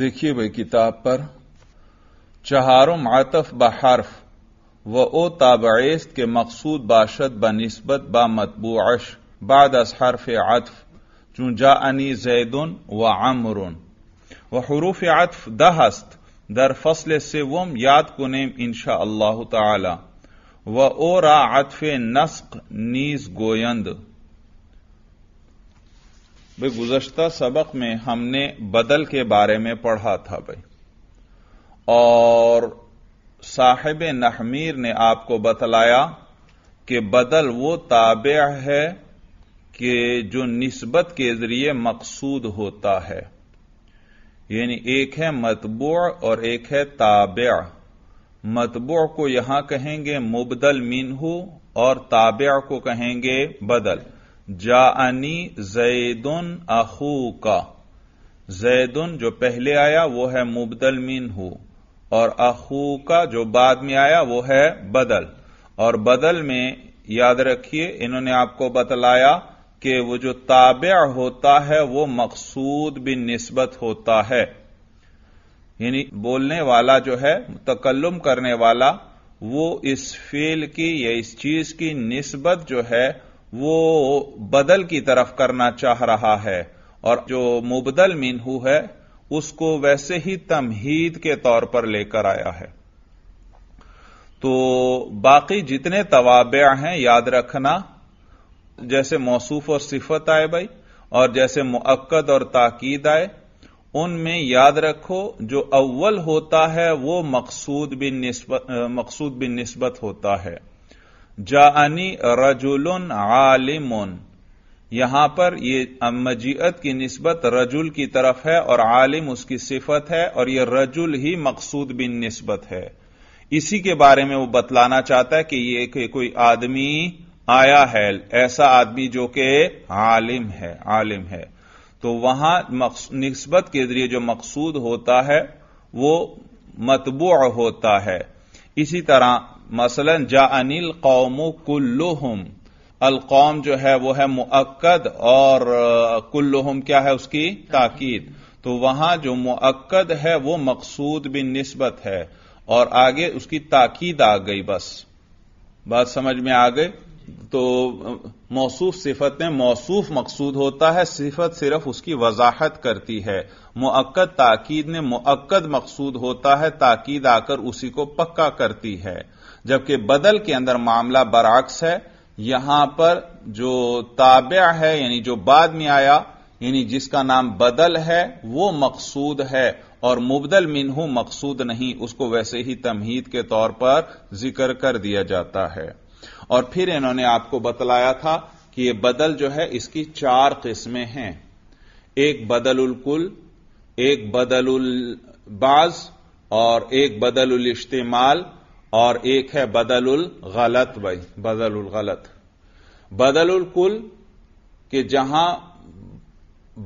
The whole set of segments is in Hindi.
देखिए भाई किताब पर चहारो आतफ बहरफ व ओ ताबेस्त के मकसूद बाशद बनस्बत बा मतबूअश बाद हरफ आतफ चूं जा अनी जैदन व आमरुन व हरूफ आतफ दहस्त दर फसल वम याद को नेम इनशा अल्लाह त व ओ रा आतफ नस्क नीज गोयंद भाई गुजश्ता सबक में हमने बदल के बारे में पढ़ा था भाई और साहिब नहमीर ने आपको बतलाया कि बदल वो ताबे है कि जो निस्बत के जरिए मकसूद होता है यानी एक है मतबू और एक है ताबे मतबू को यहां कहेंगे मुबदल मीनहू और ताबे को कहेंगे बदल जानी जैदन अखू का जैदन जो पहले आया वो है मुबदल मीन हु और अखू का जो बाद में आया वो है बदल और बदल में याद रखिए इन्होंने आपको बतलाया कि वो जो ताबे होता है वो मकसूद भी नस्बत होता है यानी बोलने वाला जो है तकल्लुम करने वाला वो इस फेल की या इस चीज की नस्बत जो है वो बदल की तरफ करना चाह रहा है और जो मुबदल मिनहू है उसको वैसे ही तमहीद के तौर पर लेकर आया है तो बाकी जितने तवाब हैं याद रखना जैसे मौसूफ और सिफत आए भाई और जैसे मुक्द और ताकीद आए उनमें याद रखो जो अव्वल होता है वो मकसूद बिन मकसूद बिन निस्बत होता है जानी रजुल आलिम यहां पर ये मजीत की नस्बत रजुल की तरफ है और आलिम उसकी सिफत है और यह रजुल ही मकसूद बिन नस्बत है इसी के बारे में वो बतलाना चाहता है कि ये कि कोई आदमी आया है ऐसा आदमी जो कि आलिम है आलिम है तो वहां नस्बत के जरिए जो मकसूद होता है वो मतबू होता है इसी तरह मसलन जा अनिल कौम कुल्लुहम अलकौम जो है वो है मुक्कद और कुल्लुहम क्या है उसकी ताकीद तो वहां जो मुक्द है वो मकसूद बिन नस्बत है और आगे उसकी ताकीद आ गई बस बात समझ में आ गई तो मौसूफ सिफत में मौसूफ मकसूद होता है सिफत सिर्फ उसकी वजाहत करती है मुक्द ताकीद में मुक्द मकसूद होता है ताकीद आकर उसी को पक्का करती है जबकि बदल के अंदर मामला बराक्स है यहां पर जो ताब्या है यानी जो बाद में आया यानी जिसका नाम बदल है वो मकसूद है और मुबदल मिनहू मकसूद नहीं उसको वैसे ही तमहीद के तौर पर जिक्र कर दिया जाता है और फिर इन्होंने आपको बतलाया था कि ये बदल जो है इसकी चार किस्में हैं एक बदल कुल एक उल बाज और एक बदल उल इश्तेमाल और एक है बदलुल गलत भाई बदलुल गलत बदलुल कुल कि जहां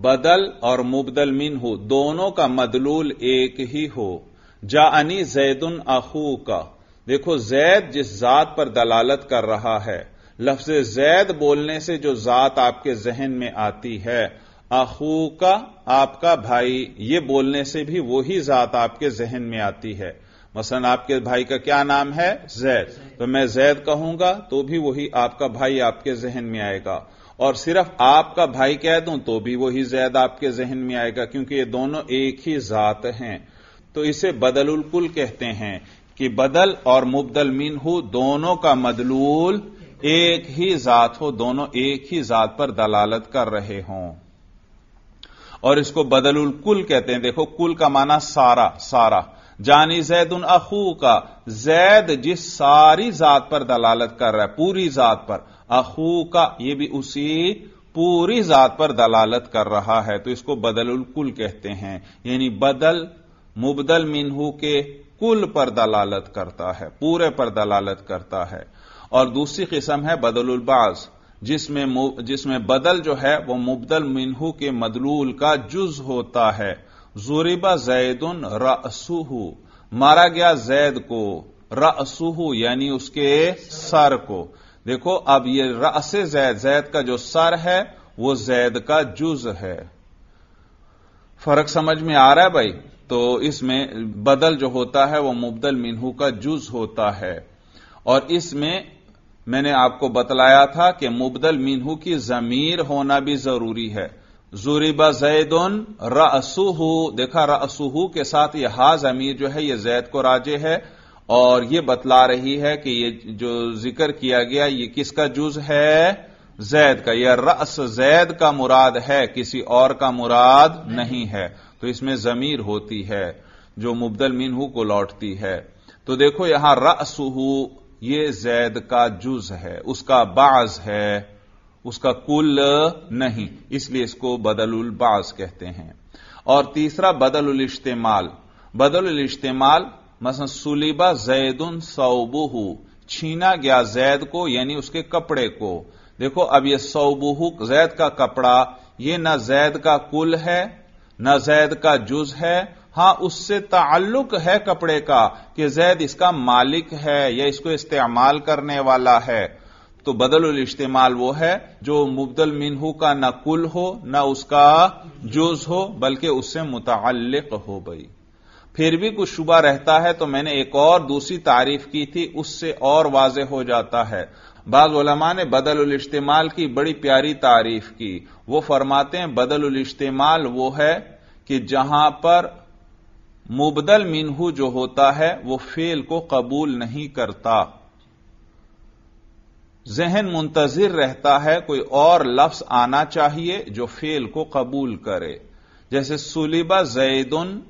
बदल और मुबदल मिन हो दोनों का मदलूल एक ही हो जानी जैदुन अखू का देखो जैद जिस जात पर दलालत कर रहा है लफ्ज जैद बोलने से जो जात आपके जहन में आती है अखू का आपका भाई ये बोलने से भी वही जात आपके जहन में आती है मसलन आपके भाई का क्या नाम है जैद तो मैं जैद कहूंगा तो भी वही आपका भाई आपके जहन में आएगा और सिर्फ आपका भाई कह दूं तो भी वही जैद आपके जहन में आएगा क्योंकि ये दोनों एक ही जात हैं तो इसे बदलुल कुल कहते हैं कि बदल और मुबदल मीन हो दोनों का मदलूल एक ही जात हो दोनों एक ही जात पर दलालत कर रहे हों और इसको बदलुल कुल कहते हैं देखो कुल का माना सारा सारा जानी जैद उन अखू का जैद जिस सारी जात पर दलालत कर रहा है पूरी जात पर अखू का यह भी उसी पूरी जात पर दलालत कर रहा है तो इसको बदल कुल कहते हैं यानी बदल मुबदल मिनहू के कुल पर दलालत करता है पूरे पर दलालत करता है और दूसरी किस्म है बदलबाज जिसमें जिसमें बदल जो है वह मुबदल मिनहू के मदलूल का जुज होता है जोरेबा उन रसूहू मारा गया जैद को रसूहू यानी उसके सर को देखो अब ये रस जैद जैद का जो सर है वो जैद का जुज है फर्क समझ में आ रहा है भाई तो इसमें बदल जो होता है वो मुबदल मिनहू का जुज होता है और इसमें मैंने आपको बतलाया था कि मुबदल मिनहू की जमीर होना भी जरूरी है जूरीबा जैदन रसूह देखा रसूह के साथ यह हाज अमीर जो है यह जैद को राजे है और यह बतला रही है कि यह जो जिक्र किया गया यह किसका जुज है जैद का यह रस जैद का मुराद है किसी और का मुराद नहीं है तो इसमें जमीर होती है जो मुबदल मिनहू को लौटती है तो देखो यहां रसूह ये जैद का जुज है उसका बाज है उसका कुल नहीं इसलिए इसको बदलुल बास कहते हैं और तीसरा बदलुल इश्तेमाल बदलुल इश्तेमाल मसन सुलीबा जैदुन सौबुहू छीना गया जैद को यानी उसके कपड़े को देखो अब यह सौबुहू जैद का कपड़ा यह ना जैद का कुल है न जैद का जुज है हां उससे ताल्लुक है कपड़े का कि जैद इसका मालिक है या इसको इस्तेमाल करने वाला है तो बदल इश्तेमाल वो है जो मुबदल मिनहू का ना कुल हो ना उसका जुज हो बल्कि उससे मुतक हो भाई फिर भी कुछ शुबा रहता है तो मैंने एक और दूसरी तारीफ की थी उससे और वाज हो जाता है बाद उलमा ने बदल इश्तेमाल की बड़ी प्यारी तारीफ की वो फरमाते हैं बदल इश्तेमाल वो है कि जहां पर मुबदल मिनहू जो होता है वो फेल को कबूल नहीं करता जहन मुंतजिर रहता है कोई और लफ्ज आना चाहिए जो फेल को कबूल करे जैसे सुलिबा जैदन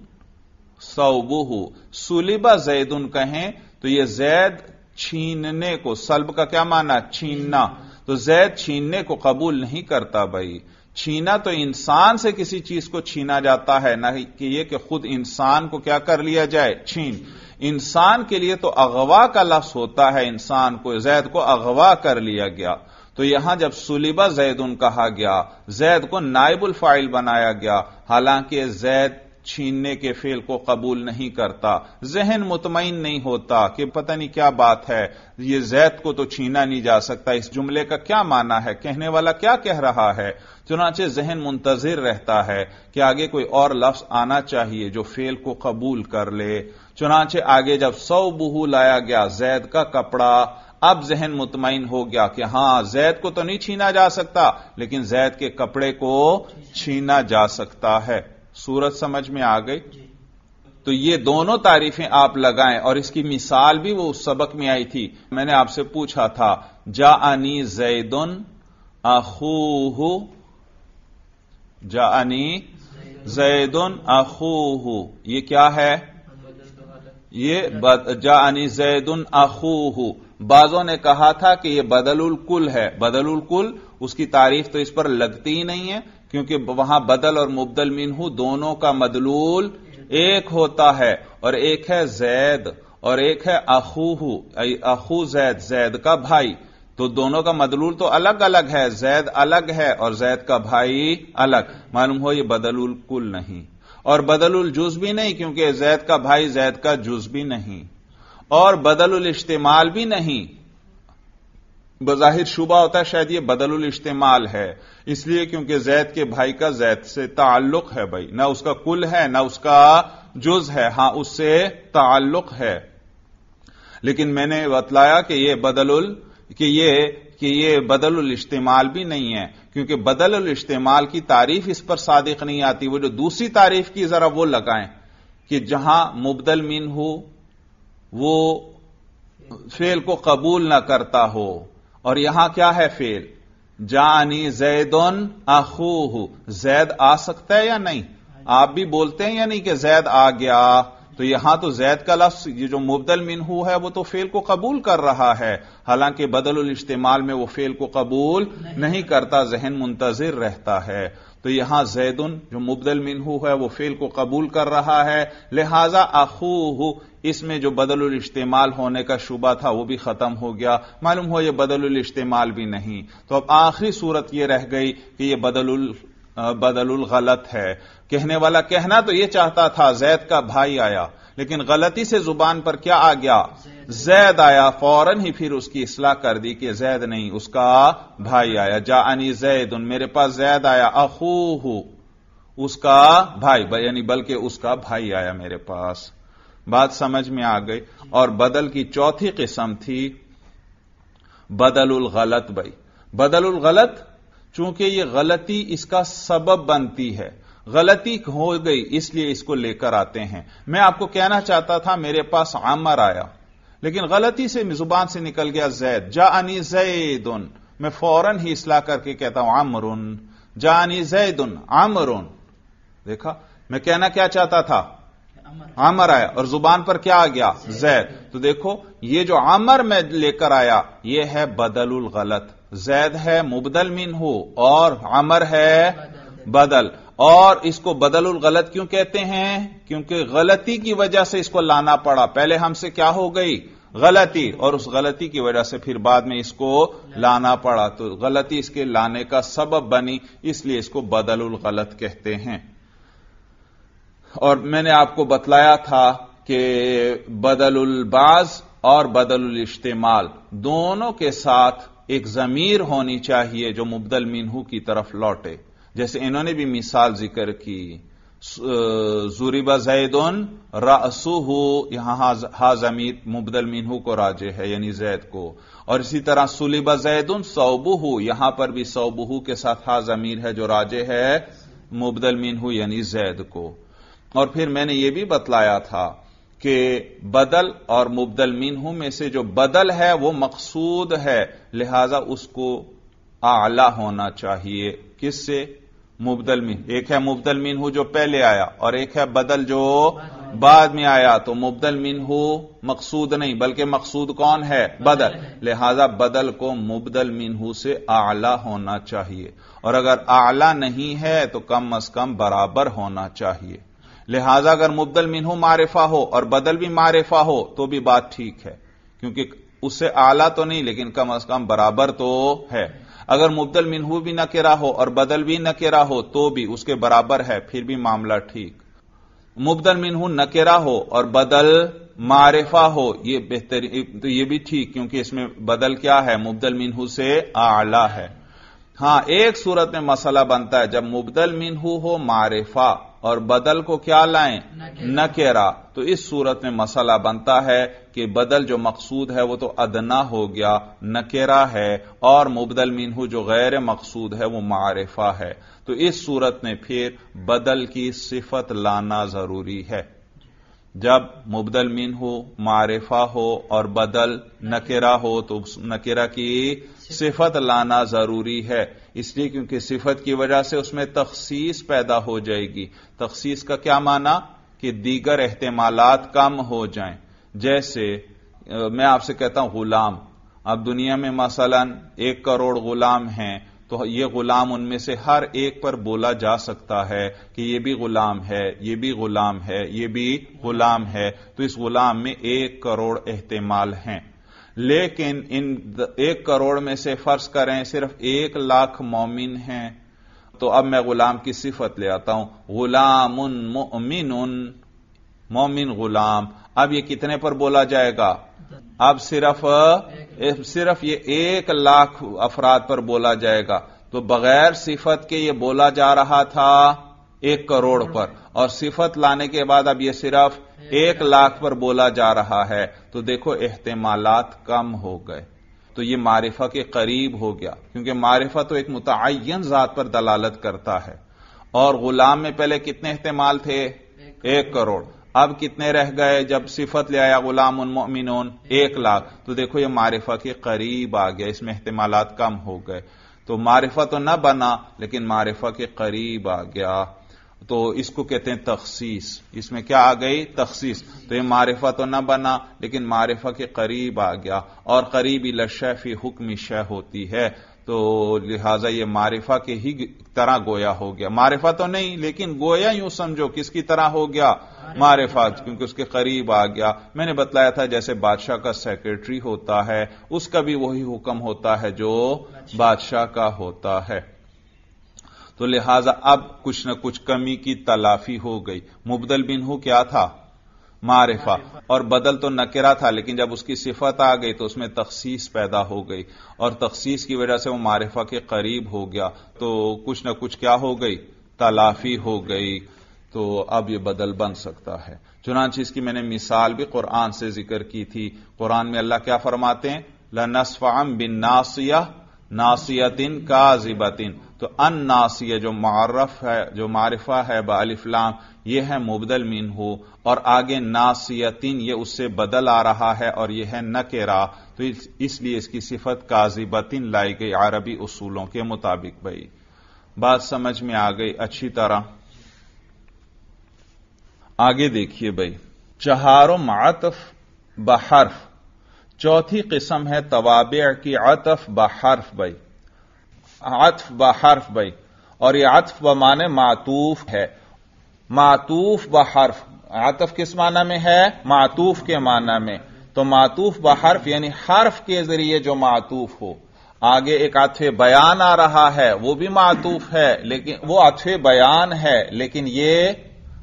सौबूहू सुलिबा जैदन कहें तो यह जैद छीनने को सल्ब का क्या माना छीनना तो जैद छीनने को कबूल नहीं करता भाई छीना तो इंसान से किसी चीज को छीना जाता है ना कि यह कि खुद इंसान को क्या कर लिया जाए छीन इंसान के लिए तो अगवा का लफ्स होता है इंसान को जैद को अगवा कर लिया गया तो यहां जब सुलिबा जैद उन कहा गया जैद को नाइबुल फाइल बनाया गया हालांकि जैद छीनने के फेल को कबूल नहीं करता जहन मुतमिन नहीं होता कि पता नहीं क्या बात है ये जैद को तो छीना नहीं जा सकता इस जुमले का क्या माना है कहने वाला क्या कह रहा है चुनाचे जहन मुंतजिर रहता है कि आगे कोई और लफ्ज आना चाहिए जो फेल को कबूल कर ले चुनाचे आगे जब सौ बुहू लाया गया जैद का कपड़ा अब जहन मुतमिन हो गया कि हां जैद को तो नहीं छीना जा सकता लेकिन जैद के कपड़े को छीना जा सकता है सूरत समझ में आ गई तो ये दोनों तारीफें आप लगाएं और इसकी मिसाल भी वो उस सबक में आई थी मैंने आपसे पूछा था जा अनी जैदन अखूहू जा अनी जैदन अखूहू ये क्या है ये जानी जैदन अखूह बाजों ने कहा था कि यह बदलुल कुल है बदलुल कुल उसकी तारीफ तो इस पर लगती ही नहीं है क्योंकि वहां बदल और मुबदल मिनहू दोनों का मदलूल एक होता है और एक है जैद और एक है अखूहू अखू जैद जैद का भाई तो दोनों का मदलूल तो अलग अलग है जैद अलग है और जैद का भाई अलग मालूम हो ये बदलुल कुल नहीं और बदलुल जुज भी नहीं क्योंकि जैद का भाई जैद का जुज भी नहीं और बदलुल इश्तेमाल भी नहीं बजाहिर शुबा होता है शायद यह बदलुल इश्तेमाल है इसलिए क्योंकि जैद के भाई का जैद से ताल्लुक है भाई ना उसका कुल है ना उसका जुज है हां उससे ताल्लुक है लेकिन मैंने बतलाया कि यह बदलुल कि यह कि यह बदल इस्तेमाल भी नहीं है क्योंकि बदल इस्तेमाल की तारीफ इस पर सादिक नहीं आती वो जो दूसरी तारीफ की जरा वो लगाएं कि जहां मुबदल मिन हो वो फेल को कबूल ना करता हो और यहां क्या है फेल जानी जैदन हो जैद आ सकता है या नहीं आप भी बोलते हैं या नहीं कि जैद आ गया तो यहां तो जैद का लफ्स ये जो मुबदल मिनहू है वो तो फेल को कबूल कर रहा है हालांकि बदल इस्तेमाल में वो फेल को कबूल नहीं, नहीं करता जहन मुंतजिर रहता है तो यहां जैदुन जो मुबदल मिनहू है वो फेल को कबूल कर रहा है लिहाजा अखूह इसमें जो बदल इस्तेमाल होने का शुबा था वो भी खत्म हो गया मालूम हो यह बदल इस्तेमाल भी नहीं तो अब आखिरी सूरत यह रह गई कि यह बदल बदलुल गलत है कहने वाला कहना तो यह चाहता था जैद का भाई आया लेकिन गलती से जुबान पर क्या आ गया जैद आया फौरन ही फिर उसकी इसलाह कर दी कि जैद नहीं उसका भाई आया जा अनी जैद उन मेरे पास जैद आया अखू उसका भाई यानी बल्कि उसका भाई आया मेरे पास बात समझ में आ गई और बदल की चौथी किस्म थी बदलुल गलत भाई बदलुल गलत चूंकि ये गलती इसका सबब बनती है गलती हो गई इसलिए इसको लेकर आते हैं मैं आपको कहना चाहता था मेरे पास आमर आया लेकिन गलती से जुबान से निकल गया जैद जा अनी जैदन मैं फौरन ही इसलाह करके कहता हूं उन जा अनी जैदन उन देखा मैं कहना क्या चाहता था आमर आया और जुबान पर क्या आ गया जैद तो देखो ये जो आमर मैं लेकर आया यह है बदलुल गलत जैद है मुबदल मिन हो और अमर है बदल और इसको उल गलत क्यों कहते हैं क्योंकि गलती की वजह से इसको लाना पड़ा पहले हमसे क्या हो गई गलती और उस गलती की वजह से फिर बाद में इसको लाना पड़ा तो गलती इसके लाने का सबब बनी इसलिए इसको उल गलत कहते हैं और मैंने आपको बतलाया था कि उल बाज और उल इश्तेमाल दोनों के साथ एक जमीर होनी चाहिए जो मुबदल मिनहू की तरफ लौटे जैसे इन्होंने भी मिसाल जिक्र की जूरीबा जैदन रासूह यहां हा जमीर मुबदल मिनहू को राजे है यानी जैद को और इसी तरह सुलिबा जैदन सौबूह यहां पर भी सौबूह के साथ हा जमीर है जो राजे है मुबदल मिनहू यानी जैद को और फिर मैंने यह भी बतलाया था कि बदल और मुबदल मिनहू में से जो बदल है वो मकसूद है लिहाजा उसको आला होना चाहिए किससे मुबदल मिन एक है मुबदल मिनहू जो पहले आया और एक है बदल जो बाद में आया तो मुबदल मिनहू मकसूद नहीं बल्कि मकसूद कौन है बदल लिहाजा बदल को मुबदल मिनहू से आला होना चाहिए और अगर आला नहीं है तो कम अज कम बराबर होना चाहिए लिहाजा अगर मुबदल मिनहू मारिफा हो और बदल भी मारिफा हो तो भी बात ठीक है क्योंकि उससे आला तो नहीं लेकिन कम अज कम बराबर तो है अगर मुबदल मिनहू भी नकेरा हो और बदल भी नकेरा हो तो भी उसके बराबर है फिर भी मामला ठीक मुबदल मिनहू नकेरा हो और बदल मारिफा हो ये बेहतरीन तो ये भी ठीक क्योंकि इसमें बदल क्या है मुबदल मिनहू से आला है हां एक सूरत में मसला बनता है जब मुबदल मिनहू हो मारिफा और बदल को क्या लाएं नकेरा तो इस सूरत में मसला बनता है कि बदल जो मकसूद है वो तो अदना हो गया नकेरा है और मुबदल मीनू जो गैर मकसूद है वो मारफा है तो इस सूरत में फिर बदल की सिफत लाना जरूरी है जब मुबदल मीन हो मारिफा हो और बदल नकेरा हो तो नकेरा की सिफत लाना जरूरी है इसलिए क्योंकि सिफत की वजह से उसमें तखसीस पैदा हो जाएगी तखसीस का क्या माना कि दीगर एहतमाल कम हो जाए जैसे मैं आपसे कहता हूं गुलाम अब दुनिया में मसलन एक करोड़ गुलाम हैं तो ये गुलाम उनमें से हर एक पर बोला जा सकता है कि ये भी गुलाम है ये भी गुलाम है ये भी गुलाम है तो इस गुलाम में एक करोड़ एहतमाल हैं लेकिन इन एक करोड़ में से फर्ज करें सिर्फ एक लाख मोमिन हैं तो अब मैं गुलाम की सिफत ले आता हूं गुलाम उन मोमिन उन मोमिन गुलाम अब ये कितने पर बोला जाएगा अब सिर्फ सिर्फ ये एक लाख अफराद पर बोला जाएगा तो बगैर सिफत के ये बोला जा रहा था एक करोड़ पर और सिफत लाने के बाद अब यह सिर्फ एक लाख पर बोला जा रहा है तो देखो एहतमालत कम हो गए तो ये मारिफा के करीब हो गया क्योंकि मारिफा तो एक मुतन ज़ात पर दलालत करता है और गुलाम में पहले कितने अहतमाल थे एक करोड़ अब कितने रह गए जब सिफत ले आया गुलाम उनमिन एक लाख तो देखो ये मारिफा के करीब आ गया इसमें अहतमालत कम हो गए तो मारिफा तो न बना लेकिन मारिफा के करीब आ गया तो इसको कहते हैं तखसीस इसमें क्या आ गई तखसीस तो ये मारिफा तो ना बना लेकिन मारिफा के करीब आ गया और करीब लशैफी हुक्म शह होती है तो लिहाजा ये मारिफा के ही तरह गोया हो गया मारिफा तो नहीं लेकिन गोया यूं समझो किसकी तरह हो गया मारिफा क्योंकि उसके करीब आ गया मैंने बतलाया था जैसे बादशाह का सेक्रेटरी होता है उसका भी वही हुक्म होता है जो बादशाह का होता है तो लिहाजा अब कुछ ना कुछ कमी की तलाफी हो गई मुबदल बिन हो क्या था मारिफा और बदल तो नकेरा था लेकिन जब उसकी सिफत आ गई तो उसमें तखसीस पैदा हो गई और तखसीस की वजह से वो मारिफा के करीब हो गया तो कुछ ना कुछ क्या हो गई तलाफी हो गई तो अब ये बदल बन सकता है चुनाच इसकी मैंने मिसाल भी कुरान से जिक्र की थी कुरान में अल्लाह क्या फरमाते हैं लनस्फाम बिन नासिया नासियतिन काजिबतिन तो अन्नासिय जो मारफ है जो मारिफा है बलिफ्लाम यह है मुबदल मीन हो और आगे नासियतिन ये उससे बदल आ रहा है और यह है नकेरा तो इस, इसलिए इसकी सिफत काजिबतिन लाई गई अरबी उसूलों के मुताबिक भाई बात समझ में आ गई अच्छी तरह आगे देखिए भाई चहारों मातफ बहर्फ चौथी किस्म है तवाबे की आतफ बहर्फ भाई अतफ ब हर्फ भाई और यह अतफ ब माने मातूफ है मातूफ ब हर्फ आतफ किस माना में है मातूफ के माना में तो मातूफ ब हर्फ यानी हर्फ के जरिए जो मातूफ हो आगे एक अथ बयान आ रहा है वो भी मातूफ है लेकिन वो अथ बयान है लेकिन ये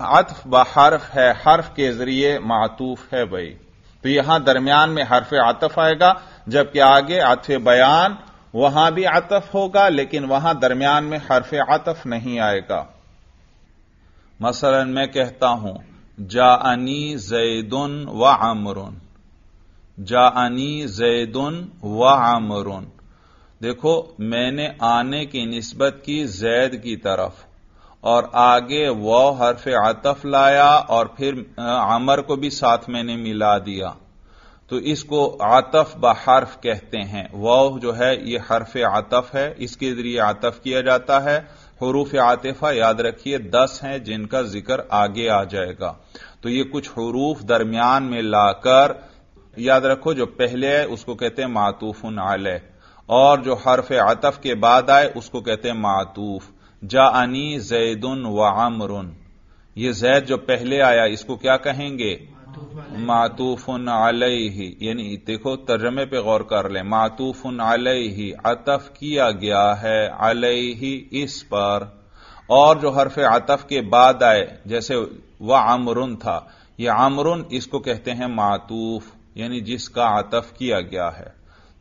अतफ ब हर्फ है हर्फ के जरिए मातूफ है भाई तो यहां दरमियान में हर्फ आतफ आएगा जबकि आगे अथ बयान वहां भी आतफ होगा लेकिन वहां दरमियान में हर्फ आतफ नहीं आएगा मसलन मैं कहता हूं जा जाअनी जैदन व आमरुन अनी जैदन व आमरुन देखो मैंने आने की नस्बत की जैद की तरफ और आगे व हर्फ आतफ लाया और फिर अमर को भी साथ मैंने मिला दिया तो इसको आतफ ब हर्फ कहते हैं वाव जो है ये हर्फ आतफ है इसके जरिए आतफ किया जाता है हरूफ आतिफा याद रखिए दस हैं जिनका जिक्र आगे आ जाएगा तो ये कुछ हरूफ दरमियान में लाकर याद रखो जो पहले है उसको कहते हैं मातूफन आल और जो हर्फ आतफ के बाद आए उसको कहते हैं मातूफ जा जैद जैदन व आमरुन ये जैद जो पहले आया इसको क्या कहेंगे मातूफ़न ही यानी देखो तर्जमे पे गौर कर ले मातूफ़न ही अतफ किया गया है ही इस पर और जो हरफ आतफ के बाद आए जैसे वह आमरुन था यह आमरुन इसको कहते हैं मातूफ यानी जिसका आतफ किया गया है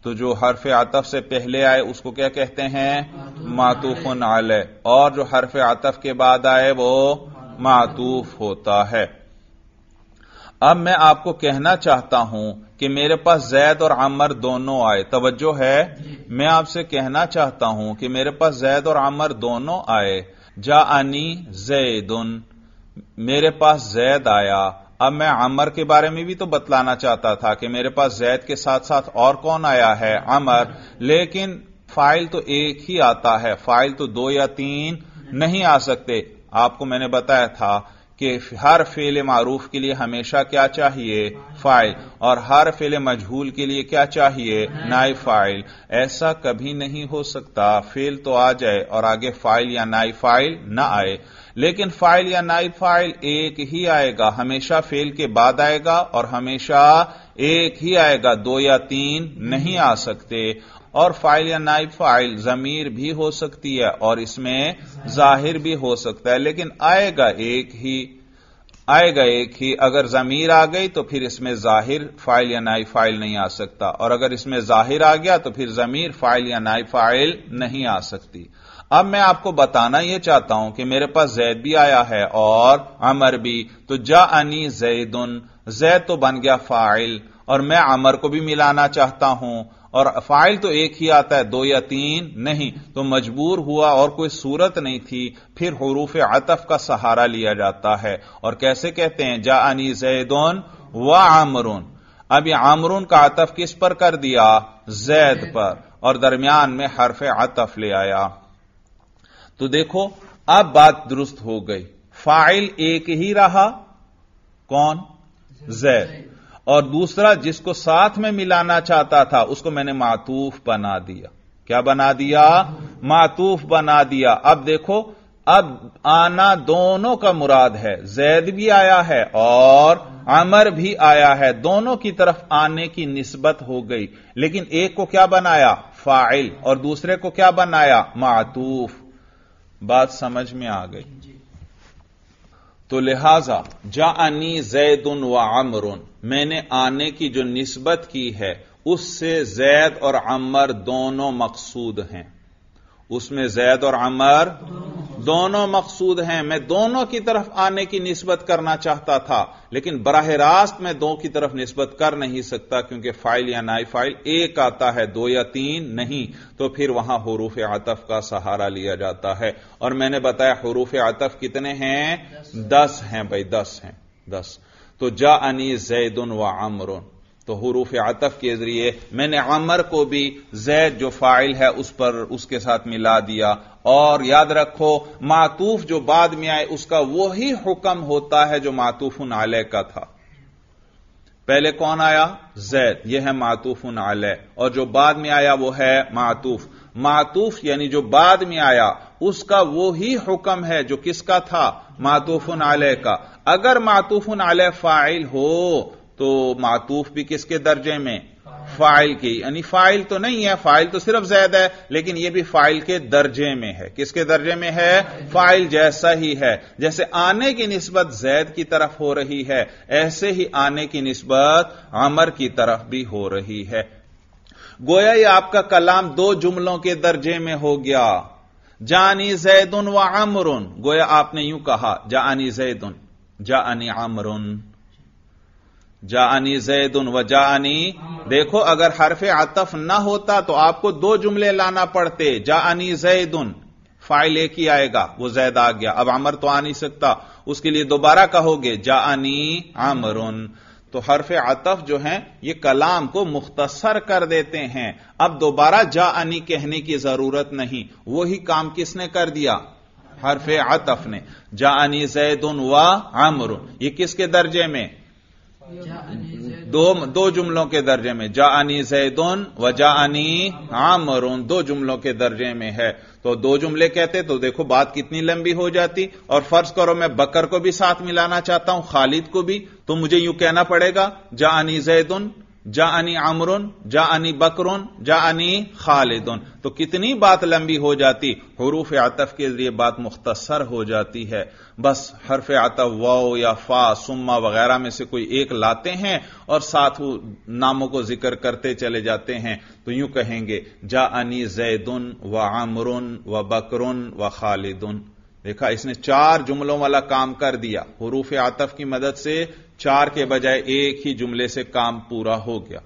तो जो हरफ आतफ से पहले आए उसको क्या कहते हैं मातूफ़न आलय और जो हरफ आतफ के बाद आए वो मातूफ होता है अब मैं आपको कहना चाहता हूं कि मेरे पास जैद और आमर दोनों आए तवज्जो है मैं आपसे कहना चाहता हूं कि मेरे पास जैद और आमर दोनों आए जा आनी जैदन मेरे पास जैद आया अब मैं अमर के बारे में भी तो बतलाना चाहता था कि मेरे पास जैद के साथ साथ और कौन आया है अमर लेकिन फाइल तो एक ही आता है फाइल तो दो या तीन नहीं आ सकते आपको मैंने बताया था कि हर फेल मारूफ के लिए हमेशा क्या चाहिए फाइल और हर फेल मजहूल के लिए क्या चाहिए नाई फाइल ऐसा कभी नहीं हो सकता फेल तो आ जाए और आगे फाइल या नाई फाइल ना आए लेकिन फाइल या नाई फाइल एक ही आएगा हमेशा फेल के बाद आएगा और हमेशा एक ही आएगा दो या तीन नहीं आ सकते और फाइल या नाइब फाइल जमीर भी हो सकती है और इसमें जाहिर भी हो सकता है लेकिन आएगा एक ही आएगा एक ही अगर जमीर आ गई तो फिर इसमें जाहिर फाइल या नाई फाइल नहीं आ सकता और अगर इसमें जाहिर आ गया तो फिर जमीर फाइल या नाई फाइल नहीं आ सकती अब मैं आपको बताना यह चाहता हूं कि मेरे पास जैद भी आया है और अमर भी तो जा अनी जैदन जैद तो बन गया फाइल और मैं अमर को भी मिलाना चाहता हूं और फाइल तो एक ही आता है दो या तीन नहीं तो मजबूर हुआ और कोई सूरत नहीं थी फिर हरूफ आतफ का सहारा लिया जाता है और कैसे कहते हैं जा अनी जैदोन व आमरून अब यह आमरून का आतफ किस पर कर दिया जैद पर और दरमियान में हरफ आतफ ले आया तो देखो अब बात दुरुस्त हो गई फाइल एक ही रहा कौन जैद और दूसरा जिसको साथ में मिलाना चाहता था उसको मैंने मातूफ बना दिया क्या बना दिया मातूफ बना दिया अब देखो अब आना दोनों का मुराद है जैद भी आया है और अमर भी आया है दोनों की तरफ आने की निस्बत हो गई लेकिन एक को क्या बनाया फाइल और दूसरे को क्या बनाया मातूफ बात समझ में आ गई तो लिहाजा जा अनी जैद उन व अमर मैंने आने की जो नस्बत की है उससे जैद और अमर दोनों मकसूद हैं उसमें जैद और अमर दोनों मकसूद हैं मैं दोनों की तरफ आने की नस्बत करना चाहता था लेकिन बराह रास्त मैं दो की तरफ नस्बत कर नहीं सकता क्योंकि फाइल या नाई फाइल एक आता है दो या तीन नहीं तो फिर वहां हरूफ आतफ का सहारा लिया जाता है और मैंने बताया हरूफ आतफ कितने हैं दस हैं भाई दस हैं दस तो जा अनी जैदन व अमरुन तो हरूफ आतफ के जरिए मैंने अमर को भी जैद जो फाइल है उस पर उसके साथ मिला दिया और याद रखो मातूफ जो बाद में आए उसका वही हुक्म होता है जो मातूफन आलय का था पहले कौन आया जैद यह है उन आलय और जो बाद में आया वह है मातूफ मातूफ यानी जो बाद में आया उसका वो ही हुक्म है जो किसका था मातूफुन आलय का अगर मातूफन आलय फाइल हो तो मातूफ भी किसके दर्जे में फाइल की यानी फाइल तो नहीं है फाइल तो सिर्फ जैद है लेकिन यह भी फाइल के दर्जे में है किसके दर्जे में है फाइल जैसा ही है जैसे आने की नस्बत जैद की तरफ हो रही है ऐसे ही आने की नस्बत अमर की तरफ भी हो रही है गोया ये आपका कलाम दो जुमलों के दर्जे में हो गया जानी जैदन व आमरुन गोया आपने यूं कहा जानी जैदन जानी आमरुन जानी जैदन व जानी देखो अगर हरफ आतफ ना होता तो आपको दो जुमले लाना पड़ते जानी जैदन फाइल एक ही आएगा वो जैद आ गया अब अमर तो आ नहीं सकता उसके लिए दोबारा कहोगे जानी उन तो हरफ आतफ जो है ये कलाम को मुख्तसर कर देते हैं अब दोबारा जा अनी कहने की जरूरत नहीं वही काम किसने कर दिया हरफ आतफ ने जा अनी जैदन व उन ये किसके दर्जे में दो दो जुमलों के दर्जे में जा अनी जैदन व जा अनी आमरून दो जुमलों के दर्जे में है तो दो जुमले कहते तो देखो बात कितनी लंबी हो जाती और फर्ज करो मैं बकर को भी साथ मिलाना चाहता हूं खालिद को भी तो मुझे यूं कहना पड़ेगा जा अनी जैदन जा अनी अमरुन जा अनी बकरुन जा अनी खालिदुन तो कितनी बात लंबी हो जाती हरूफ आतफ के लिए बात मुख्तसर हो जाती है बस हरफ आतफ वाओ या फा सुम्मा वगैरह में से कोई एक लाते हैं और साथ वो नामों को जिक्र करते चले जाते हैं तो यूं कहेंगे जा अनी जैदुन व आमरुन व बकरुन व खालिदुन देखा इसने चार जुमलों वाला काम कर दिया हरूफ आतफ की मदद से चार के बजाय एक ही जुमले से काम पूरा हो गया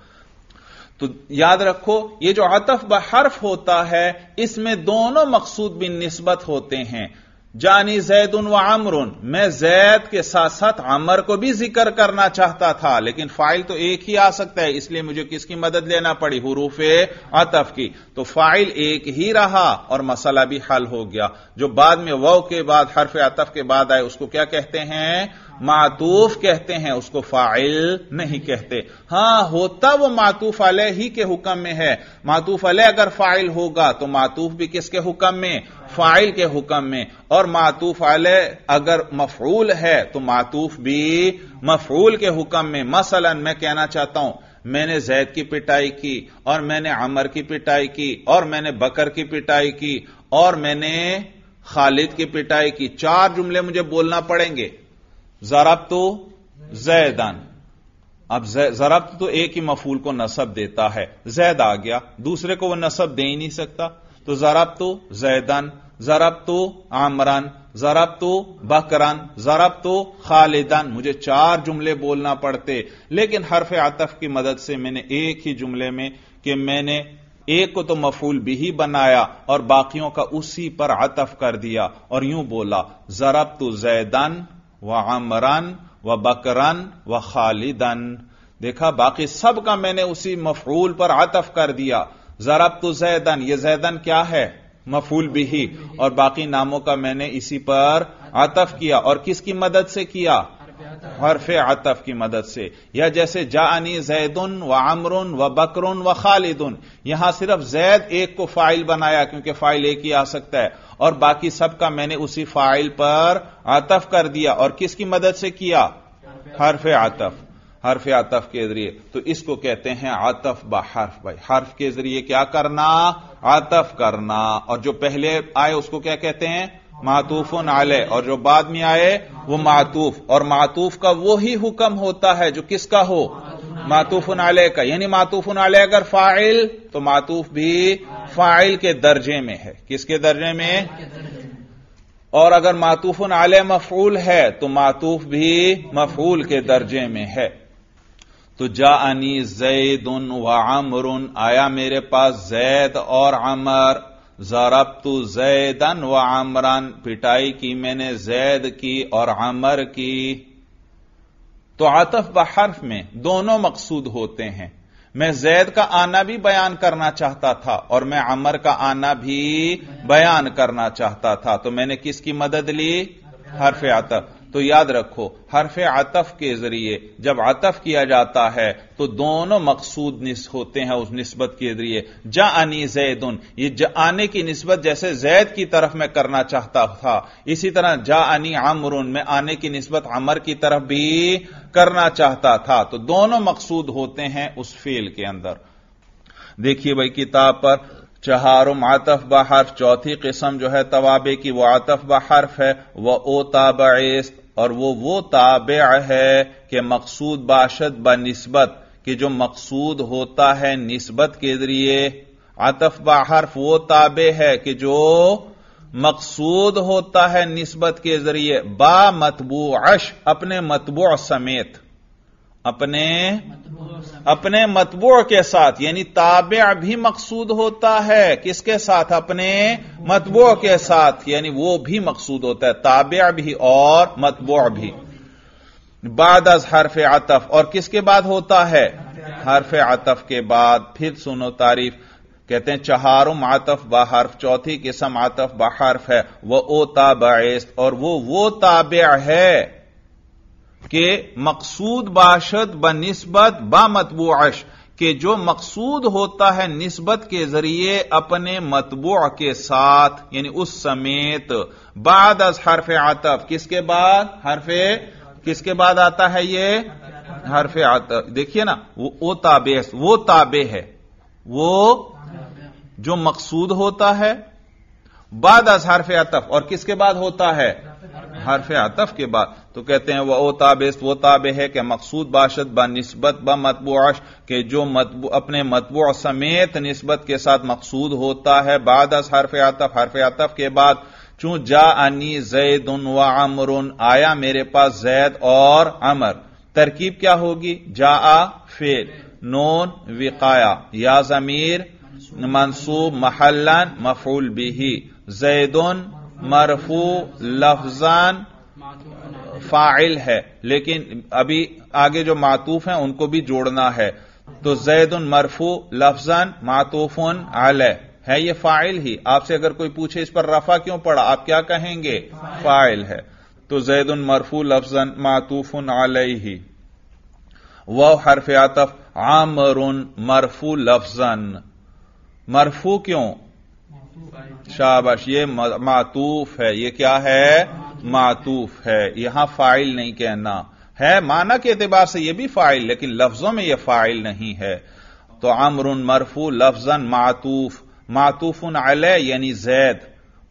तो याद रखो ये जो आतफ बहर्फ होता है इसमें दोनों मकसूद भी निस्बत होते हैं जानी उन व उन मैं जैद के साथ साथ अमर को भी जिक्र करना चाहता था लेकिन फाइल तो एक ही आ सकता है इसलिए मुझे किसकी मदद लेना पड़ी हरूफ अतफ की तो फाइल एक ही रहा और मसला भी हल हो गया जो बाद में वह के बाद हरफ अतफ के बाद आए उसको क्या कहते हैं मातूफ कहते हैं उसको फाइल नहीं कहते हां होता वो मातूफ अल ही के हुक्म में है मातूफ अल अगर फाइल होगा तो मातूफ भी किसके हुक्म में फाइल के हुक्म में और मातूफ अल अगर मफरूल है तो मातूफ भी मफरूल के हुक्म में मसलन मैं कहना चाहता हूं मैंने जैद की पिटाई की और मैंने अमर की पिटाई की और मैंने बकर की पिटाई की और मैंने खालिद की पिटाई की चार जुमले मुझे बोलना पड़ेंगे जरब तो जैदन अब जरब तो एक ही मफूल को नसब देता है जैद आ गया दूसरे को वह नसब दे ही नहीं सकता तो जरब तो जैदन जरब तो आमरन जरब तो बकरन जरब तो खालिदन मुझे चार जुमले बोलना पड़ते लेकिन हरफ आतफ की मदद से मैंने एक ही जुमले में कि मैंने एक को तो मफूल भी ही बनाया और बाकियों का उसी पर आतफ कर दिया और यूं बोला जरब तो जैदन व अमरन व बकरन व खालिदन देखा बाकी सब का मैंने उसी मफूल पर आतफ कर दिया जरब तो जैदन ये जैदन क्या है मफूल भी ही और बाकी नामों का मैंने इसी पर आतफ किया और किसकी मदद से किया हरफ आतफ की मदद से या जैसे जानी जैदुन व अमरुन व बकरुन व खालिदन यहां सिर्फ जैद एक को फाइल बनाया क्योंकि फाइल एक ही आ सकता है और बाकी सबका मैंने उसी फाइल पर आतफ कर दिया और किसकी मदद से किया हरफ आतफ हर्फ आतफ के जरिए तो इसको कहते हैं आतफ बा हर्फ भाई हर्फ के जरिए क्या करना आतफ करना और जो पहले आए उसको क्या कहते हैं मातूफ आलय और जो बाद में आए वो मातूफ और मातूफ का वो ही हुक्म होता है जो किसका हो मातूफ आलय का यानी मातूफ आलय अगर फाइल तो मातूफ भी फाइल के दर्जे में है किसके दर्जे में और अगर मातूफ आलय मफूल है तो मातूफ भी मफूल के दर्जे में है तो जा अनी जैद उन व आमर आया मेरे पास जैद और अमर जरब तो जैदन व आमरान पिटाई की मैंने जैद की और आमर की तो आतफ व हर्फ में दोनों मकसूद होते हैं मैं जैद का आना भी बयान करना चाहता था और मैं अमर का आना भी बयान करना चाहता था तो मैंने किसकी मदद ली हर्फ आतफ तो याद रखो हरफ आतफ के जरिए जब आतफ किया जाता है तो दोनों मकसूद होते हैं उस नस्बत के जरिए जैद जैदन ये आने की नस्बत जैसे जैद की तरफ मैं करना चाहता था इसी तरह आमर उन में आने की नस्बत अमर की तरफ भी करना चाहता था तो दोनों मकसूद होते हैं उस फेल के अंदर देखिए भाई किताब पर चहारुम आतफ बहर्फ चौथी किस्म जो है तवाबे की वो आतफ बहर्फ है वह ओ ताबेस और वो वो ताबे है कि मकसूद बाशद ब नस्बत कि जो मकसूद होता है नस्बत के जरिए आतफ बा हर्फ वो ताबे है कि जो मकसूद होता है नस्बत के जरिए बा मतबू अश अपने मतबू समेत अपने अपने मतबू के साथ यानी ताबे भी मकसूद होता है किसके साथ अपने मतबू के साथ यानी वो भी मकसूद होता है ताबे भी और मतबू भी बाद अज हरफ आतफ और किसके बाद होता है हरफ आतफ के बाद फिर सुनो तारीफ कहते हैं चहारुम आतफ बा हर्फ चौथी किस्म आतफ बा हर्फ है वह ओ ताबाइस और वो वो ताबे है कि मकसूद बाशद ब नस्बत ब मतबूश के जो मकसूद होता है नस्बत के जरिए अपने मतबू के साथ यानी उस समेत बाद अज हरफ आतफ किसके बाद हरफे किसके बाद आता है ये हरफ आतफ देखिए ना वो ताबे वो ताबे है वो जो मकसूद होता है बाद अज हरफ आतफ और किसके बाद होता है हरफ आतफ के बाद तो कहते हैं वह ओ वो ताबे है कि मकसूद बाशत ब नस्बत ब मतबूश के जो मतबु, अपने मतबू समेत नस्बत के साथ मकसूद होता है बाद अस हरफ आतफ हरफ आतफ के बाद चूं जा अनी जैद व अमर उन आया मेरे पास जैद और अमर तरकीब क्या होगी जा आ फेल नोन विकाया या जमीर मनसूब महलन मफूल बिही जैदन मरफू लफजान फाइल है लेकिन अभी आगे जो मातूफ हैं उनको भी जोड़ना है तो जैद उन मरफू लफजान मातूफन आल है ये फाइल ही आपसे अगर कोई पूछे इस पर रफा क्यों पड़ा आप क्या कहेंगे फाइल है तो जैद उन मरफू लफजन मातूफन आल ही व हरफ आतफ आमरुन मरफू लफजन मरफू क्यों शाबाश ये मातूफ है ये क्या है मातूफ है यहां फाइल नहीं कहना है माना के एतबार से यह भी फाइल लेकिन लफ्जों में यह फाइल नहीं है तो अमर उन मरफू लफजन मातूफ मातूफ उन अल यानी जैद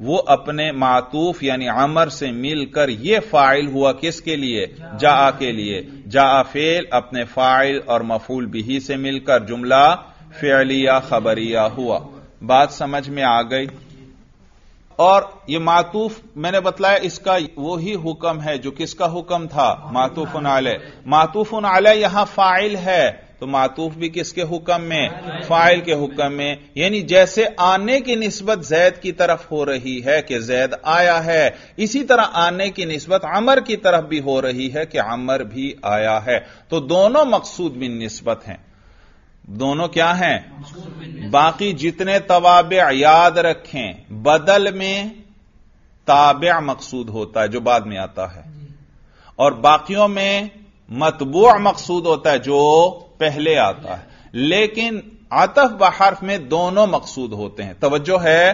वो अपने मातूफ यानी अमर से मिलकर यह फाइल हुआ किसके लिए जा के लिए जा फेल अपने फाइल और मफूल बिही से मिलकर जुमला फेलिया खबरिया हुआ बात समझ में आ गई और ये मातूफ मैंने बतलाया इसका वो ही हुक्म है जो किसका हुक्म था मातूफन आलय उन आलय यहां फाइल है तो मातूफ भी किसके हुक्म में फाइल के हुक्म में यानी जैसे आने की नस्बत जैद की तरफ हो रही है कि जैद आया है इसी तरह आने की नस्बत अमर की तरफ भी हो रही है कि अमर भी आया है तो दोनों मकसूद भी नस्बत हैं दोनों क्या हैं बाकी जितने तवाब याद रखें बदल में ताबे मकसूद होता है जो बाद में आता है और बाकियों में मतबू मकसूद होता है जो पहले आता है लेकिन आतफ बहर्फ में दोनों मकसूद होते हैं तोज्जो है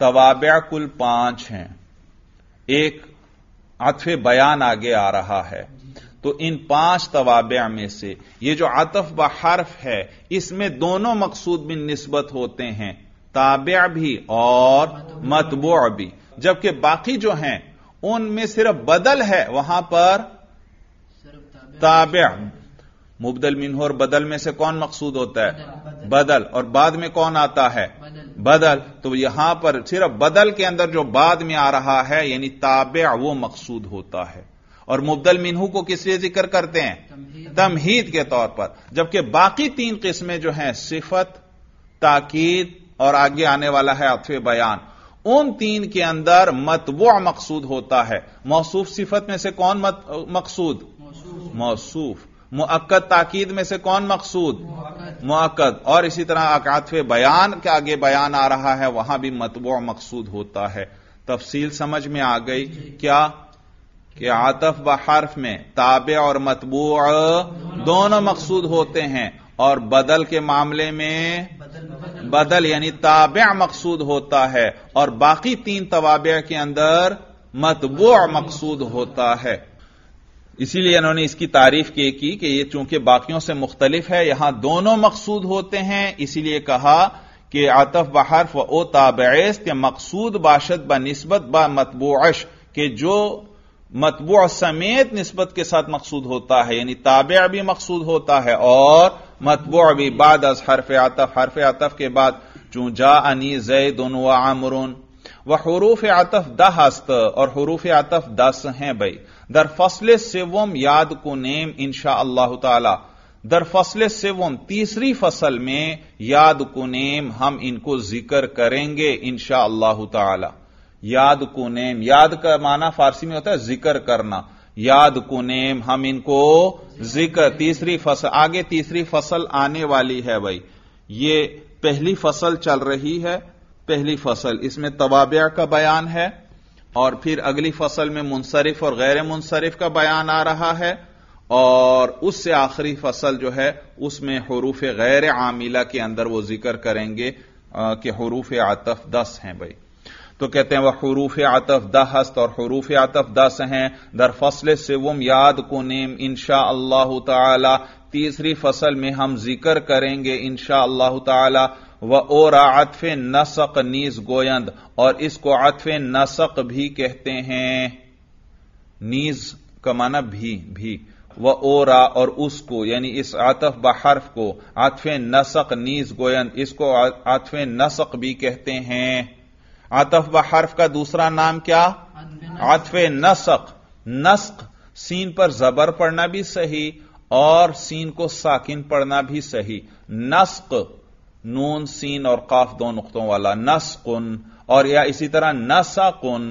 तवाब्या कुल पांच हैं एक आतफ बयान आगे आ रहा है तो इन पांच तवाब्या में से ये जो आतफ ब हर्फ है इसमें दोनों मकसूद भी नस्बत होते हैं ताब्या भी और मतबो भी जबकि बाकी जो हैं उनमें सिर्फ बदल है वहां पर ताब्या मुबदल मिनहोर और बदल में से कौन मकसूद होता है बदल, और बाद में कौन आता है बदल, तो यहां पर सिर्फ बदल के अंदर जो बाद में आ रहा है यानी ताब्या वो मकसूद होता है और मुबदल मिनहू को किस लिए जिक्र करते हैं तमहीद के तौर पर जबकि बाकी तीन किस्में जो हैं सिफत ताकीद और आगे आने वाला है अथवे बयान उन तीन के अंदर मतबो मकसूद होता है मौसूफ सिफत में से कौन मत, मकसूद मौसूफ मुक्कद ताकीद में से कौन मकसूद मुक्द और इसी तरह अकातफ बयान के आगे बयान आ रहा है वहां भी मतबो मकसूद होता है तफसील समझ में आ गई क्या कि आतफ व हर्फ में ताबे और मतबू दोनों मकसूद होते हैं और बदल के मामले में बदल, यानी ताबे मकसूद होता है और बाकी तीन तवाबे के अंदर मतबू मकसूद होता है इसीलिए इन्होंने इसकी तारीफ की कि, ये चूंकि बाकियों से मुख्तलिफ है यहां दोनों मकसूद होते हैं इसीलिए कहा कि आतफ व हर्फ ओ ताबेस के मकसूद बाशद ब नस्बत ब मतबूश के जो मतबू समेत नस्बत के साथ मकसूद होता है यानी ताबे भी मकसूद होता है और मतबू भी बाद अज हरफ आतफ हरफ आतफ के बाद चूं जा अनी जय दोनों आमरून व हरूफ आतफ दह हस्त और हरूफ आतफ दस हैं भाई दर फसल सेवम याद को नेम इनशा अल्लाह तला दर फसल सेवम तीसरी फसल में याद को नेम हम इनको जिक्र करेंगे इनशा अल्लाह तला याद को नेम याद का माना फारसी में होता है जिक्र करना याद को नेम हम इनको जिक्र तीसरी फसल आगे तीसरी फसल आने वाली है भाई ये पहली फसल चल रही है पहली फसल इसमें तवाबिया का बयान है और फिर अगली फसल में मुनसरफ और गैर मुनसरफ का बयान आ रहा है और उससे आखिरी फसल जो है उसमें हरूफ गैर आमिला के अंदर वो जिक्र करेंगे कि हरूफ आतफ दस हैं भाई तो कहते हैं वह हरूफ आतफ दहस्त और हरूफ आतफ दस हैं दर फसल सिवम याद को नेम इनशा अल्लाह तला तीसरी फसल में हम जिक्र करेंगे इनशा अल्लाह तला व और आतफ नसक नीज गोयंद और इसको आतफ नसक भी कहते हैं नीज का माना भी भी व ओरा और उसको यानी इस आतफ बहर्फ को आतफ नसक नीज गोयंद इसको आतफ नसक भी कहते हैं आतफ व हर्फ का दूसरा नाम क्या आतफ नसक नस्क सीन पर जबर पढ़ना भी सही और सीन को साकिन पढ़ना भी सही नस्क नून सीन और काफ दो नुकतों वाला नस्कुन और या इसी तरह नसाकुन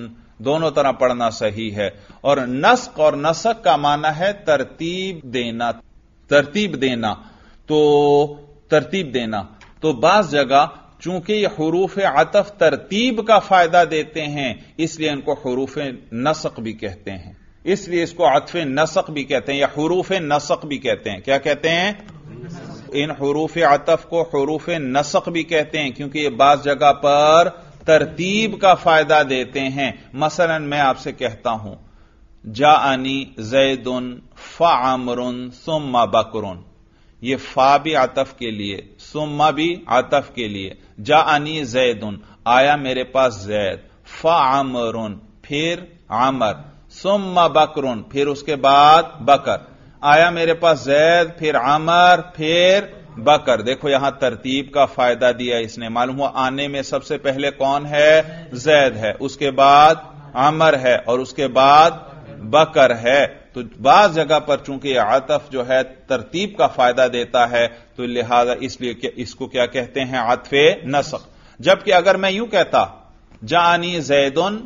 दोनों तरह पढ़ना सही है और नस्क और नसक का माना है तरतीब देना तरतीब देना तो तरतीब देना तो बास जगह चूंकि ये हरूफ आतफ तरतीब का फायदा देते हैं इसलिए इनको हरूफ नसक भी कहते हैं इसलिए इसको आतफ नसक भी कहते हैं या हरूफ नसक भी कहते हैं क्या कहते हैं इन हरूफ आतफ को हरूफ नसक भी कहते हैं क्योंकि ये बास जगह पर तरतीब का फायदा देते हैं मसलन मैं आपसे कहता हूं जा आनी जैदन फा आमरुन सुम बकरुन ये फा भी आतफ के लिए सुम्मा भी आतफ के लिए जा अनी जैदन आया मेरे पास जैद उन फिर आमर सुम्मा बकरुन फिर उसके बाद बकर आया मेरे पास जैद फिर आमर फिर बकर देखो यहां तरतीब का फायदा दिया इसने मालूम हुआ आने में सबसे पहले कौन है जैद है उसके बाद आमर है और उसके बाद बकर है तो बाज जगह पर चूंकि आतफ जो है तरतीब का फायदा देता है तो लिहाजा इसलिए इसको क्या कहते हैं आतफे नसक जबकि अगर मैं यूं कहता जानी जैदन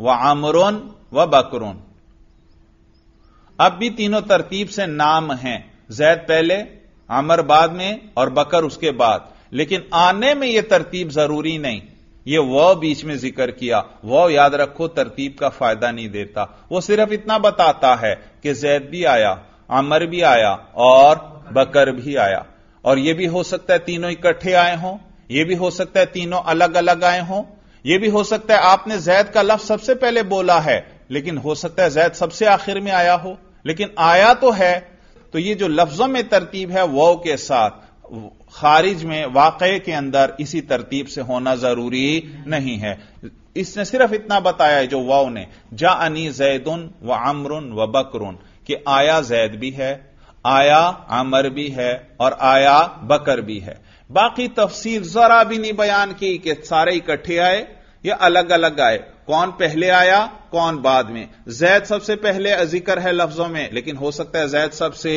व आमरुन व बकरुन अब भी तीनों तरतीब से नाम हैं जैद पहले आमर बाद में और बकर उसके बाद लेकिन आने में यह तरतीब जरूरी नहीं यह व बीच में जिक्र किया व याद रखो तरतीब का फायदा नहीं देता वो सिर्फ इतना बताता है कि जैद भी आया अमर भी आया और बकर भी आया और यह भी हो सकता है तीनों इकट्ठे आए हों यह भी हो सकता है तीनों अलग अलग आए हों यह भी हो सकता है आपने जैद का लफ्ज सबसे पहले बोला है लेकिन हो सकता है जैद सबसे आखिर में आया हो लेकिन आया तो है तो ये जो लफ्जों में तरतीब है वो के साथ खारिज में वाकई के अंदर इसी तरतीब से होना जरूरी नहीं है इसने सिर्फ इतना बताया है जो वाओ ने जा अनी जैदन व अमरुन व बकरुन कि आया जैद भी है आया आमर भी है और आया बकर भी है बाकी तफसीर जरा भी नहीं बयान की कि सारे इकट्ठे आए ये अलग अलग आए कौन पहले आया कौन बाद में जैद सबसे पहले जिक्र है लफ्जों में लेकिन हो सकता है जैद सबसे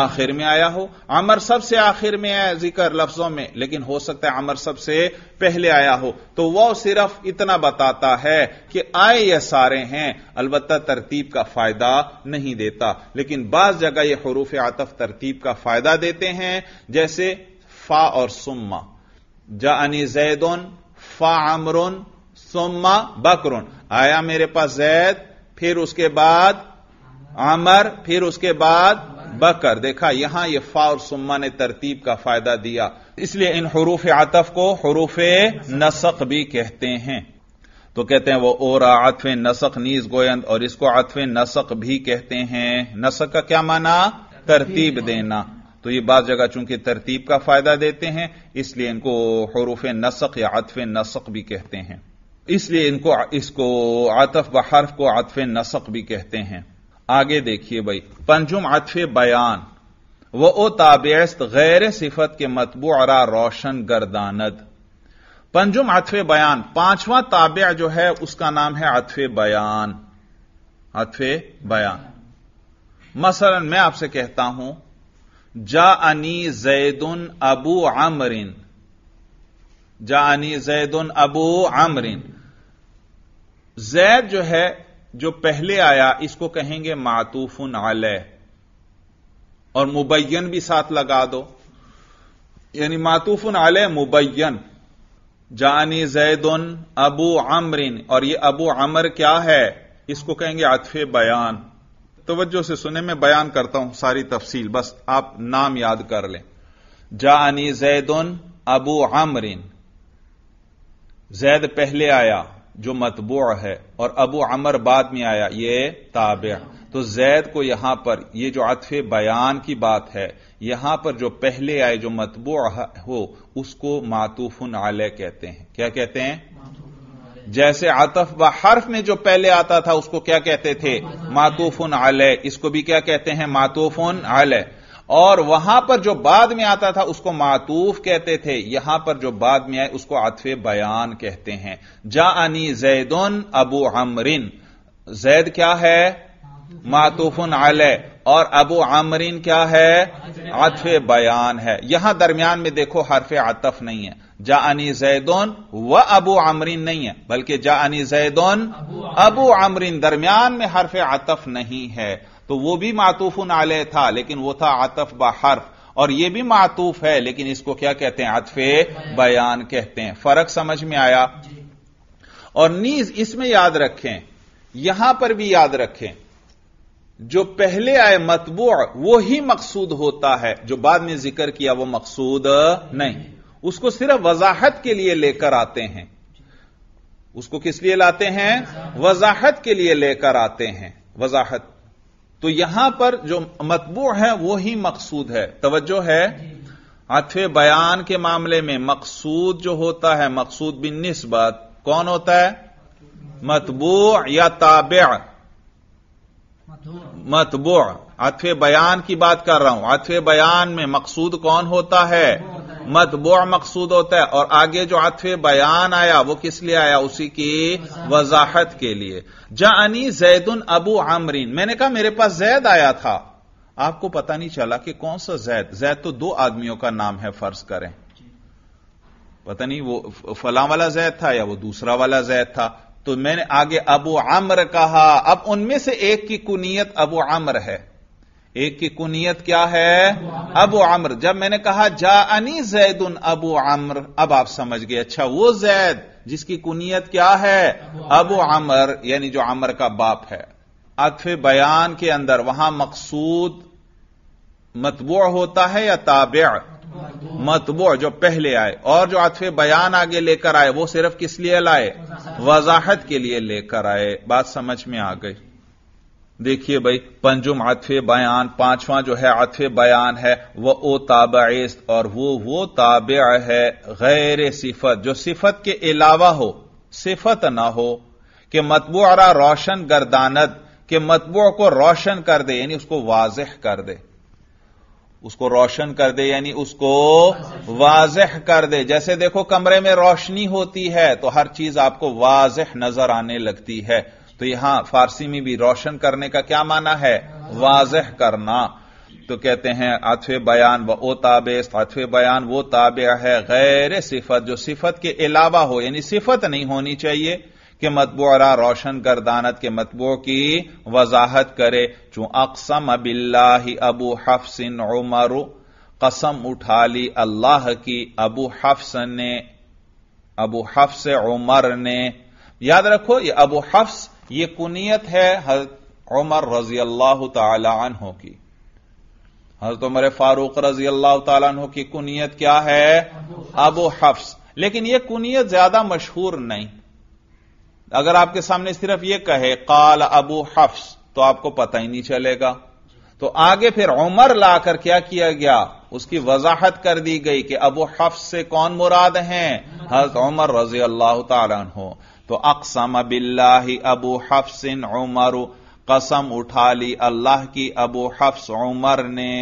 आखिर में आया हो अमर सबसे आखिर में है जिक्र लफ्जों में लेकिन हो सकता है अमर सबसे पहले आया हो तो वह सिर्फ इतना बताता है कि आए यह सारे हैं अलबत्ता तरतीब का फायदा नहीं देता लेकिन बाज जगह यह हरूफ आतफ तरतीब का फायदा देते हैं जैसे फा और सुम्मा जा अनी जैदन फामरुन सोमा बकरुन आया मेरे पास जैद फिर उसके बाद आमर फिर उसके बाद बकर देखा यहां ये फा और सुम्मा ने तरतीब का फायदा दिया इसलिए इन हरूफ आतफ को हरूफ नसक भी कहते हैं तो कहते हैं वो ओरा आतफ नसक नीज गोयंद और इसको आतफ नसक भी कहते हैं नसक का क्या माना तरतीब देना तो ये बाज जगह चूंकि तरतीब का फायदा देते हैं इसलिए इनको हरूफ नसक या अतफ नसक भी कहते हैं इसलिए इनको इसको आतफ ब हर्फ को आतफ नसक भी कहते हैं आगे देखिए भाई पंजुम आतफ बयान व ओ ताबेस्त गैर सिफत के मतबू अरा रोशन गर्दानद पंजुम आतफ बयान पांचवा ताबे जो है उसका नाम है आतफ बयान आतफ बयान मसलन मैं आपसे कहता हूं अनी जैदन अबू आमरिन अनी जैदन अबू आमरिन जैद जो है जो पहले आया इसको कहेंगे मातूफुन आलय और मुबैन भी साथ लगा दो यानी मातूफुन आलय मुबैन जानी जैदन अबू आमरिन और यह अबू आमर क्या है इसको कहेंगे अतफे बयान तोज्जो से सुने मैं बयान करता हूं सारी तफसील बस आप नाम याद कर लें जानी जैदन अबू आमरिन जैद पहले आया जो मतबू है और अबू अमर बाद में आया ये ताबे तो जैद को यहां पर ये जो अतफे बयान की बात है यहां पर जो पहले आए जो मतबू हो उसको मातूफन आलय कहते हैं क्या कहते हैं जैसे आतफ व हर्फ में जो पहले आता था उसको क्या कहते थे मातूफुन अलय इसको भी क्या कहते हैं मातूफुन अलय और वहां पर जो बाद में आता था उसको मातूफ कहते थे यहां पर जो बाद में आए उसको आतफे बयान कहते हैं जा अनी जैदन अबू अमरिन जैद क्या है मातूफुन अलय और अबू आमरीन क्या है आतफ बयान है यहां दरमियान में देखो हर्फ आतफ नहीं है जा अनी जैदोन व अबू आमरीन नहीं है बल्कि जा अनी जैदोन अबू आमरीन दरमियान में हर्फ आतफ नहीं है तो वो भी मातूफन आले था लेकिन वो था आतफ हर्फ और ये भी मातूफ है लेकिन इसको क्या कहते हैं आतफे बयान कहते हैं फर्क समझ में आया और नीज इसमें याद रखें यहां पर भी याद रखें जो पहले आए मतबू वो ही मकसूद होता है जो बाद में जिक्र किया वो मकसूद नहीं उसको सिर्फ वजाहत के लिए लेकर आते हैं उसको किस लिए लाते हैं वजाहत के लिए लेकर आते हैं वजाहत तो यहां पर जो मतबू है वो ही मकसूद है तवज्जो है अथवे बयान के मामले में मकसूद जो होता है मकसूद बिन नस्बत कौन होता है मतबू या ताब मतबू अथवे बयान की बात कर रहा हूं अथवे बयान में मकसूद कौन होता है मतबो मकसूद होता है और आगे जो आतफ बयान आया वो किस लिए आया उसी की वजाहत के लिए जानी उन अबू आमरीन मैंने कहा मेरे पास जैद आया था आपको पता नहीं चला कि कौन सा जैद जैद तो दो आदमियों का नाम है फर्ज करें पता नहीं वो फला वाला जैद था या वो दूसरा वाला जैद था तो मैंने आगे अबू आम्र कहा अब उनमें से एक की कुनीयत अबू आम्र है एक की कुनियत क्या है अबू अम्र जब मैंने कहा जा अनी जैद उन अबू अम्र अब आप समझ गए अच्छा वो जैद जिसकी कुनियत क्या है अबू आमर यानी जो आमर का बाप है अतफ बयान के अंदर वहां मकसूद मतबू होता है या ताब मतबू जो पहले आए और जो अतफ बयान आगे लेकर आए वो सिर्फ किस लिए लाए वजाहत के लिए लेकर आए बात समझ में आ गई देखिए भाई पंजुम आतफे बयान पांचवां जो है अथफे बयान है वह ओ ताबाइस्त और वो वो ताबे है गैर सिफत जो सिफत के अलावा हो सिफत ना हो कि मतबूरा रोशन गर्दानत के मतबू को रोशन कर दे यानी उसको वाजह कर दे उसको रोशन कर दे यानी उसको वाजह कर दे जैसे देखो कमरे में रोशनी होती है तो हर चीज आपको वाजह नजर आने लगती है तो यहां फारसी में भी रोशन करने का क्या माना है वाजह करना तो कहते हैं अथवे बयान व ओ ताबे अथवे बयान वो ताबे है गैर सिफत जो सिफत के अलावा हो यानी सिफत नहीं होनी चाहिए कि मतबूरा रोशन दानत के मतबू की वजाहत करे चूं अक्सम अबिल्ला अबू हफसिन उमर कसम उठा ली अल्लाह की अबू हफ्स ने अबू हफ्स उमर ने याद रखो ये अबू हफ्स यह कुनीत है हजरत उमर रजी अल्लाह तहों की हजरत उमर फारूक रजी अल्लाह तहों की कुनीत क्या है अबू हफ्स लेकिन यह कुनीत ज्यादा मशहूर नहीं अगर आपके सामने सिर्फ यह कहे काल अबू हफ्स तो आपको पता ही नहीं चलेगा तो आगे फिर उमर लाकर क्या किया गया उसकी वजाहत कर दी गई कि अबू हफ्स से कौन मुराद हैं हजरत उमर रजी अल्लाह तहों तो अकसम बिल्लाही अबू हफ्स उमर कसम उठा ली अल्लाह की अबू हफ्स उमर ने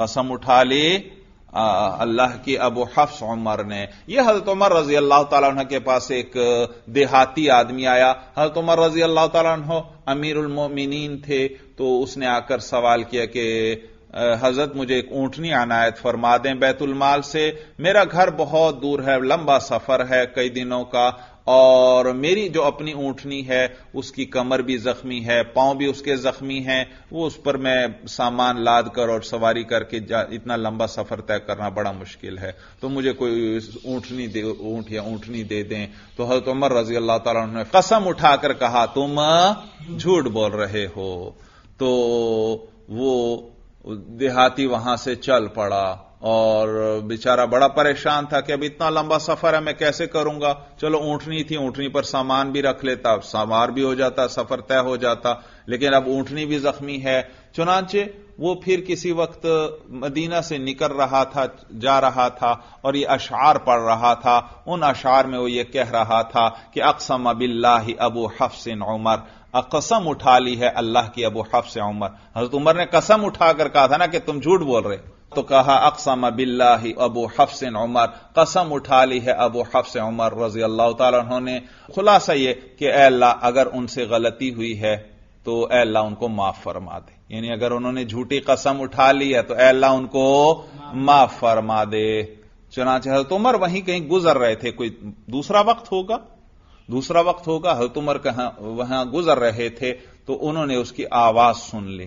कसम उठा ली अल्लाह की अबू हफ्स उमर ने यह हजरत उमर रजी अल्लाह तला के पास एक देहाती आदमी आया हजरत उमर रजी अल्लाह तला उलमोमिन थे तो उसने आकर सवाल किया कि हजरत मुझे एक ऊंटनी अनायत फरमा दें बैतुलमाल से मेरा घर बहुत दूर है लंबा सफर है कई दिनों का और मेरी जो अपनी ऊंटनी है उसकी कमर भी जख्मी है पांव भी उसके जख्मी हैं वो उस पर मैं सामान लाद कर और सवारी करके इतना लंबा सफर तय करना बड़ा मुश्किल है तो मुझे कोई ऊंटनी दे ऊंट या ऊंटनी दे दें तो हजरत उमर रजी अल्लाह तला ने कसम उठाकर कहा तुम झूठ बोल रहे हो तो वो देहाती वहां से चल पड़ा और बेचारा बड़ा परेशान था कि अब इतना लंबा सफर है मैं कैसे करूंगा चलो ऊंटनी थी ऊंटनी पर सामान भी रख लेता सामान भी हो जाता सफर तय हो जाता लेकिन अब ऊंटनी भी जख्मी है चुनाचे वो फिर किसी वक्त मदीना से निकल रहा था जा रहा था और ये अशार पढ़ रहा था उन अशार में वो ये कह रहा था कि अक्सम अबिल्ला अबू हफ्सिन उमर कसम उठा ली है अल्लाह की अबू हफ्स उमर हजरत उमर ने कसम उठाकर कहा था ना कि तुम झूठ बोल रहे तो कहा अकसम बिल्लाही अबू हफ्सन उमर कसम उठा ली है अबू हफ्स उमर रजी अल्लाह तुमने खुलासा ये कि अल्लाह अगर उनसे गलती हुई है तो अल्लाह उनको माफ फरमा दे यानी अगर उन्होंने झूठी कसम उठा ली है तो अल्लाह उनको माफ फरमा दे चुनाचे हजरत उमर वहीं कहीं गुजर रहे थे कोई दूसरा वक्त होगा दूसरा वक्त होगा उमर कहां वहां गुजर रहे थे तो उन्होंने उसकी आवाज सुन ली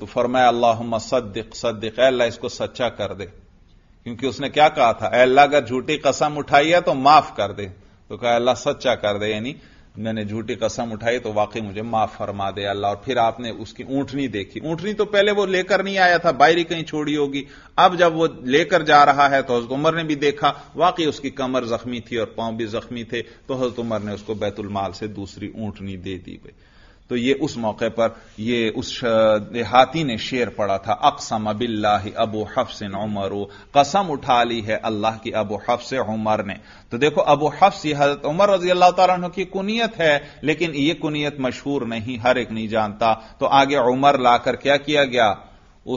तो फरमाया अल्लाह सद्दिक सद्दिक अल्लाह इसको सच्चा कर दे क्योंकि उसने क्या कहा था अल्लाह अगर झूठी कसम उठाई है तो माफ कर दे तो कहा अल्लाह सच्चा कर दे यानी मैंने झूठी कसम उठाई तो वाकई मुझे माफ फरमा दे अल्लाह और फिर आपने उसकी ऊंटनी देखी ऊंटनी तो पहले वो लेकर नहीं आया था बायरी कहीं छोड़ी होगी अब जब वो लेकर जा रहा है तो हजरत उमर ने भी देखा वाकई उसकी कमर जख्मी थी और पांव भी जख्मी थे तो हजरत उमर ने उसको बैतुलमाल से दूसरी ऊंटनी दे दी गई तो ये उस मौके पर ये उस देहाती ने शेर पढ़ा था अकसम बिल्ला अबू हफ्स उमर कसम उठा ली है अल्लाह की अबू हफ्स उमर ने तो देखो अबू हफ्स ये हजरत उमर रजी अल्लाह तु की कुनियत है लेकिन ये कुनियत मशहूर नहीं हर एक नहीं जानता तो आगे उमर लाकर क्या किया गया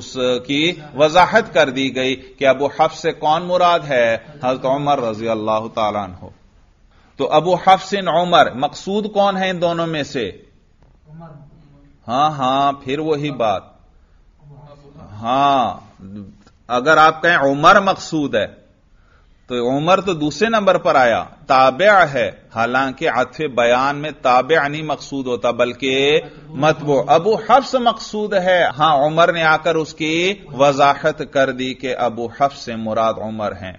उसकी वजाहत कर दी गई कि अबू हफ्स से कौन मुराद है हजरत उमर रजी अल्लाह तु तो अबू हफ्सिन उमर मकसूद कौन है इन दोनों में से हाँ हाँ फिर वही बात हाँ अगर आप कहें उमर मकसूद है तो उमर तो दूसरे नंबर पर आया ताबे है हालांकि अथ बयान में ताबे नहीं मकसूद होता बल्कि मतबो अबू हफ्स मकसूद है हां उमर ने आकर उसकी वजाहत कर दी कि अबू हफ्स से मुराद उमर हैं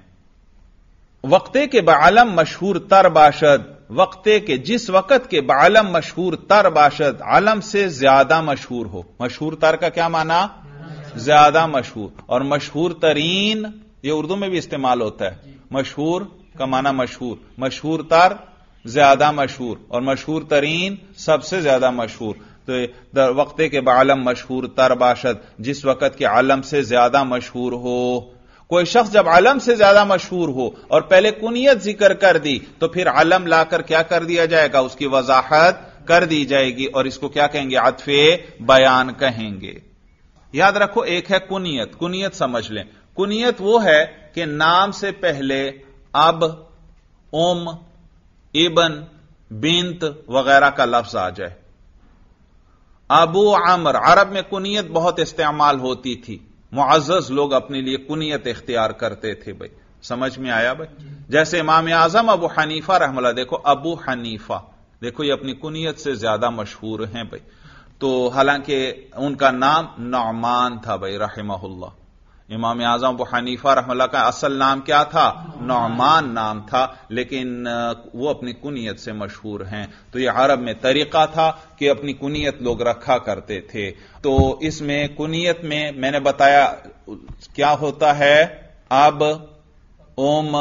वक्ते के बालम मशहूर तर बाशद वक्ते के जिस वक्त के बालम मशहूर तर बाशद आलम से ज्यादा मशहूर हो मशहूर तर का क्या माना ज्यादा मशहूर और मशहूर तरीन ये उर्दू में भी इस्तेमाल होता है मशहूर का माना मशहूर मशहूर तर ज्यादा मशहूर और मशहूर तरीन सबसे ज्यादा मशहूर तो वक्ते के बालम मशहूर तर बाशद जिस वक्त के आलम से ज्यादा मशहूर हो कोई शख्स जब आलम से ज्यादा मशहूर हो और पहले कुनियत जिक्र कर दी तो फिर आलम लाकर क्या कर दिया जाएगा उसकी वजाहत कर दी जाएगी और इसको क्या कहेंगे अतफे बयान कहेंगे याद रखो एक है कुनियत कुनियत समझ लें कुनियत वो है कि नाम से पहले अब ओम इबन बिंत वगैरह का लफ्ज आ जाए अबू आमर अरब में कुनियत बहुत इस्तेमाल होती थी मुआज़ लोग अपने लिए कुनियत इख्तियार करते थे भाई समझ में आया भाई जैसे इमाम आजम अबू हनीफा रहमला देखो अबू हनीफा देखो ये अपनी कुनीत से ज्यादा मशहूर हैं भाई तो हालांकि उनका नाम नौमान था भाई रहमहुल्ला इमाम आजम अबू हनीफा रहमल्ला का असल नाम क्या था नौमान नाम था लेकिन वो अपनी कुनीत से मशहूर हैं तो ये अरब में तरीका था कि अपनी कुनीत लोग रखा करते थे तो इसमें कुनीत में मैंने बताया क्या होता है अब ओम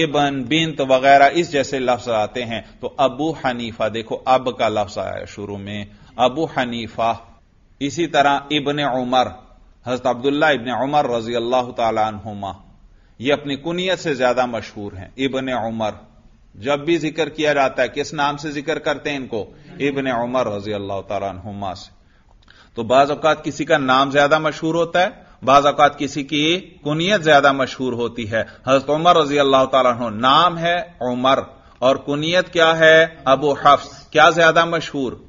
एबन बिंत वगैरह इस जैसे लफ्ज आते हैं तो अबू हनीफा देखो अब का लफ्ज आया शुरू में अबू हनीफा इसी तरह इबन उमर हजरत अब्दुल्ला इबन उमर रजी अल्लाह तुमा ये अपनी कुनीत से ज्यादा मशहूर हैं इबन उमर जब भी जिक्र किया जाता है किस नाम से जिक्र करते हैं इनको इबन उमर रजी अल्लाह तुमा से तो बाज अवकात किसी का नाम ज्यादा मशहूर होता है बाज अवकात किसी की कुनीत ज्यादा मशहूर होती है हजरत उमर रजी अल्लाह तु नाम है उमर और कुनीत क्या है अबू हफ्स क्या ज्यादा मशहूर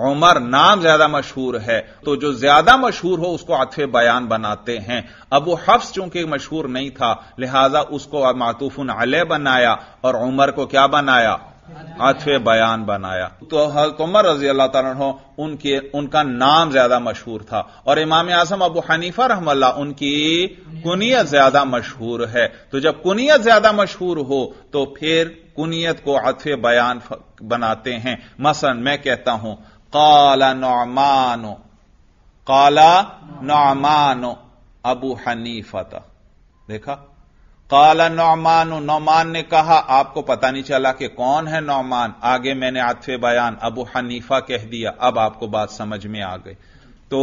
उमर नाम ज्यादा मशहूर है तो जो ज्यादा मशहूर हो उसको अथवे बयान बनाते हैं अब वो हफ्स चूंकि मशहूर नहीं था लिहाजा उसको मातूफन अले बनाया और उमर को क्या बनाया अथवे बयान बनाया तो हजरत उमर रजी अल्लाह तह उनके उनका नाम ज्यादा मशहूर था और इमाम आजम अबू हनीफा रहमल्ला उनकी कुनीत ज्यादा मशहूर है तो जब कुनीत ज्यादा मशहूर हो तो फिर कुनियत को अथवे बयान बनाते हैं मसन मैं कहता हूं काला नौमानो काला नौमानो अबू हनीफत देखा काला नौमान नौमान ने कहा आपको पता नहीं चला कि कौन है नौमान आगे मैंने आतफे बयान अबू हनीफा कह दिया अब आपको बात समझ में आ गई तो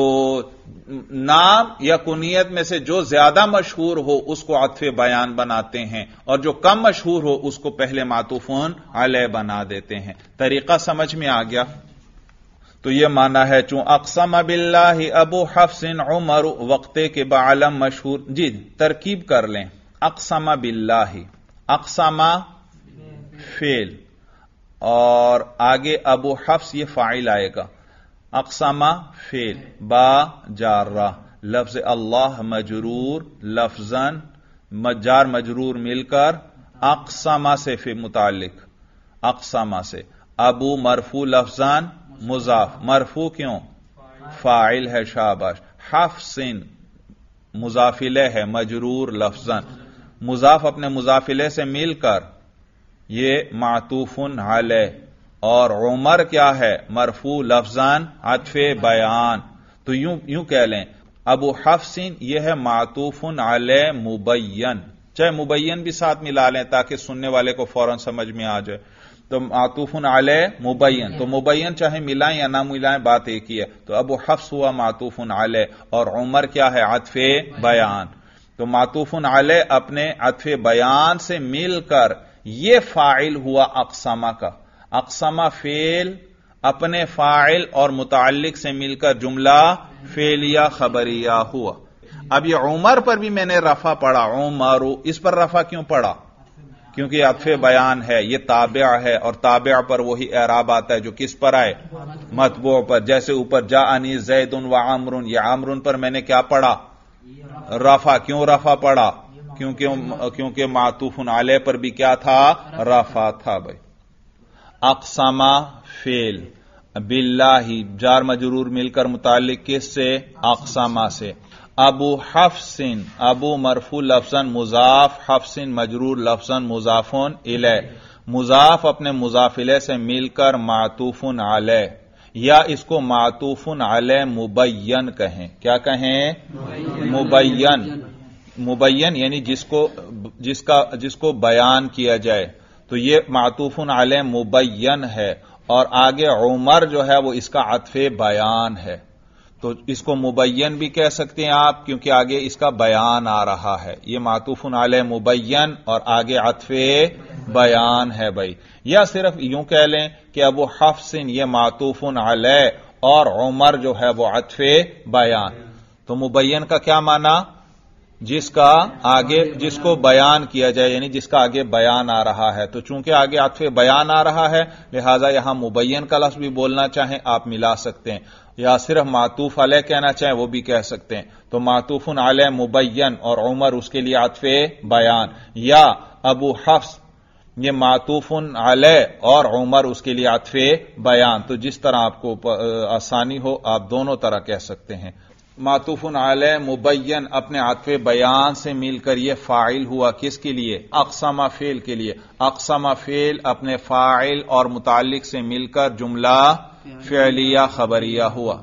नाम या कुनियत में से जो ज्यादा मशहूर हो उसको अथवे बयान बनाते हैं और जो कम मशहूर हो उसको पहले मातूफोन अलय बना देते हैं तरीका समझ में आ गया तो यह माना है चूं अकसम बिल्लाह अबू इन उमर वक्ते के बालम मशहूर जी तरकीब कर लें अकसम बिल्ला अकसमा फेल और आगे अबू हफ्स ये फाइल आएगा अकसमा फेल बा जारा लफ्ज अल्लाह मजरूर लफजन मजार मजरूर मिलकर अकसमा से फे मुतालिक अकसमा से अबू मरफू लफजान मुजाफ मरफू क्यों फाइल है शाबाश हफसिन मुजाफिले है मजरूर लफजन मुजाफ अपने मुजाफिले से मिलकर ये मातूफुन हाल और उमर क्या है मरफू लफजन अतफे बयान तो यूं यूं कह लें अबू हफसिन यह है मातूफन आल मुबैन चाहे मुबैन भी साथ मिला लें ताकि सुनने वाले को फौरन समझ में आ जाए तो मातूफन आल मुबैन तो मुबैन चाहे मिलाएं या ना मिलाए बात एक ही है तो अब हफ्स हुआ मातूफन आल और उमर क्या है अतफे बयान तो मातूफन आल अपने अतफे बयान से मिलकर यह फाइल हुआ अकसमा का अकसमा फेल अपने फाइल और मुतालिक से मिलकर जुमला फेलिया खबरिया हुआ अब यह उमर पर भी मैंने रफा पढ़ा उमर इस पर रफा क्यों पढ़ा क्योंकि अतफ बयान है ये ताब्या है और ताब्या पर वही एराब आता है जो किस पर आए मतबो पर जैसे ऊपर जा अनी जैद उन व आमरुन या आमरुन पर मैंने क्या पढ़ा रफा क्यों रफा पढ़ा क्योंकि क्योंकि मातूफन आलय पर भी क्या था रफा था भाई अकसामा फेल बिल्ला ही जार मजरूर मिलकर मुतालिक किस से अकसामा से अबू हफ्सिन अबू मरफू लफसन मुजाफ हफ्सिन मजरूर लफसन मुजाफुन इले मुजाफ अपने मुजाफिले से मिलकर मातूफुन आले या इसको मातूफुन आले मुबैन कहें क्या कहें मुबैन मुबैन यानी जिसको जिसका जिसको बयान किया जाए तो ये मातूफुन आले मुबैन है और आगे उमर जो है वो इसका अतफे बयान है तो इसको मुबैन भी कह सकते हैं आप क्योंकि आगे इसका बयान आ रहा है ये मातूफन आल मुबैन और आगे अतफे बयान है भाई या सिर्फ यूं कह लें कि अब हफ सिन ये मातूफन आल और उमर जो है वो अतफे बयान तो मुबैन का क्या माना जिसका आगे जिसको बयान किया जाए यानी जिसका आगे बयान आ रहा है तो चूंकि आगे आतफे बयान आ रहा है लिहाजा यहां मुबैन का लफ्ज भी बोलना चाहें आप मिला सकते हैं या सिर्फ मातूफ अलह कहना चाहें वो भी कह सकते हैं तो मातूफन अलह मुबैन और उमर उसके लिए आतफे बयान या अबू हफ्स ये मातूफन अलह और उमर उसके लिए आतफे बयान तो जिस तरह आपको आसानी हो आप दोनों तरह कह सकते हैं मातूफन आलय मुबैन अपने आतफे बयान से मिलकर यह फाइल हुआ किसके लिए अकसमा फेल के लिए अकसमा फेल अपने फाइल और मुतालिक से मिलकर जुमला फैलिया खबरिया हुआ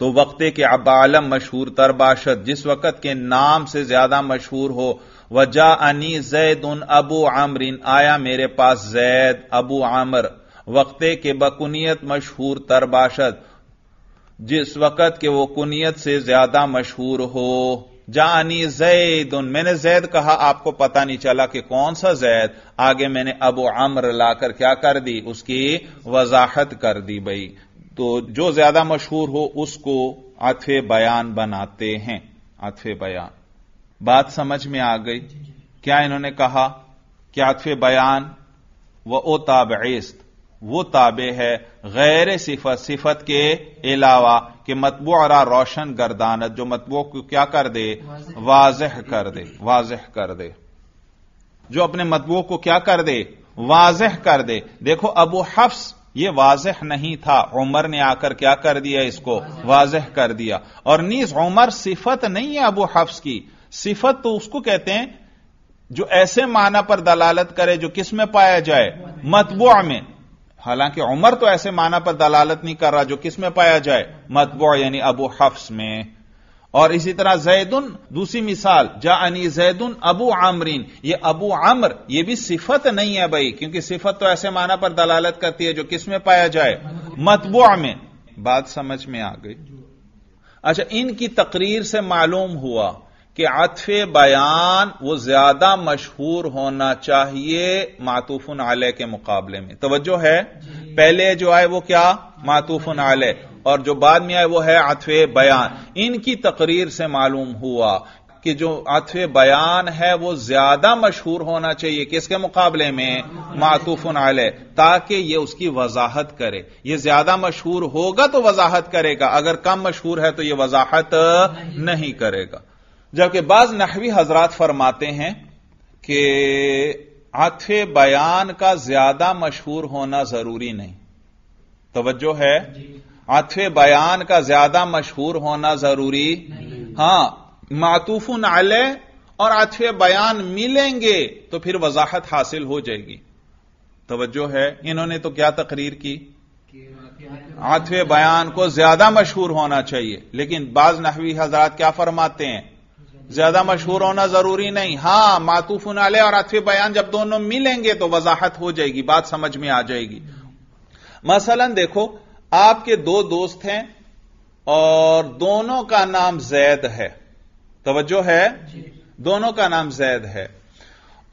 तो वक्त के अब आलम मशहूर तरबाशत जिस वक़्त के नाम से ज्यादा मशहूर हो वजा अनी जैद उन अबू आमरिन आया मेरे पास जैद अबू आमर वक्त के बकुनीत मशहूर तरबाशत जिस वक़्त के वो कुनीत से ज्यादा मशहूर हो जानी जैद उन मैंने जैद कहा आपको पता नहीं चला कि कौन सा जैद आगे मैंने अब अम्र लाकर क्या कर दी उसकी वजाहत कर दी भाई तो जो ज्यादा मशहूर हो उसको आथवे बयान बनाते हैं आथवे बयान बात समझ में आ गई क्या इन्होंने कहा कि आथवे बयान व ओ ताबेस्त वो ताबे है गैर सिफत सिफत के अलावा कि मतबू रोशन गर्दानत जो मतबू को क्या कर दे वाजह कर दे वाजह कर दे जो अपने मतबू को क्या कर दे वाजह कर दे देखो अबू हफ्स ये वाजह नहीं था उमर ने आकर क्या कर दिया इसको वाजह कर दिया और नीज उमर सिफत नहीं है अबू हफ्स की सिफत तो उसको कहते हैं जो ऐसे माना पर दलालत करे जो किस में पाया जाए मतबुआ में हालांकि उमर तो ऐसे माना पर दलालत नहीं कर रहा जो किस में पाया जाए मतबू यानी अबू हफ्स में और इसी तरह जैदुन दूसरी मिसाल जा अनी जैदुन अबू आमरीन ये अबू आमर ये भी सिफत नहीं है भाई क्योंकि सिफत तो ऐसे माना पर दलालत करती है जो किस में पाया जाए मतबुआ में बात समझ में आ गई अच्छा इनकी तकरीर से मालूम हुआ कि आतफ बयान वो ज्यादा मशहूर होना चाहिए मातूफन आलय के मुकाबले में तोज्जो है पहले जो आए वो क्या मातूफन आलय और जो बाद में आए वो है आतफ बयान इनकी तकरीर से मालूम हुआ कि जो आतफ बयान है वो ज्यादा मशहूर होना चाहिए किसके मुकाबले में मातूफन आलय ताकि ये उसकी वजाहत करे ये ज्यादा मशहूर होगा तो वजाहत करेगा अगर कम मशहूर है तो ये वजाहत नहीं करेगा जबकि बाज नहवी हजरात फरमाते हैं कि आथे बयान का ज्यादा मशहूर होना जरूरी नहीं तोज्जो है आथे बयान का ज्यादा मशहूर होना जरूरी हां मातूफुन आले और आथे बयान मिलेंगे तो फिर वजाहत हासिल हो जाएगी तोज्जो है इन्होंने तो क्या तकरीर की आठवें बयान को ज्यादा मशहूर होना चाहिए लेकिन बाज नहवी हजरात क्या फरमाते हैं ज्यादा मशहूर होना जरूरी नहीं हां मातूफ नाले और अथवे बयान जब दोनों मिलेंगे तो वजाहत हो जाएगी बात समझ में आ जाएगी मसलन देखो आपके दो दोस्त हैं और दोनों का नाम जैद है तवज्जो है दोनों का नाम जैद है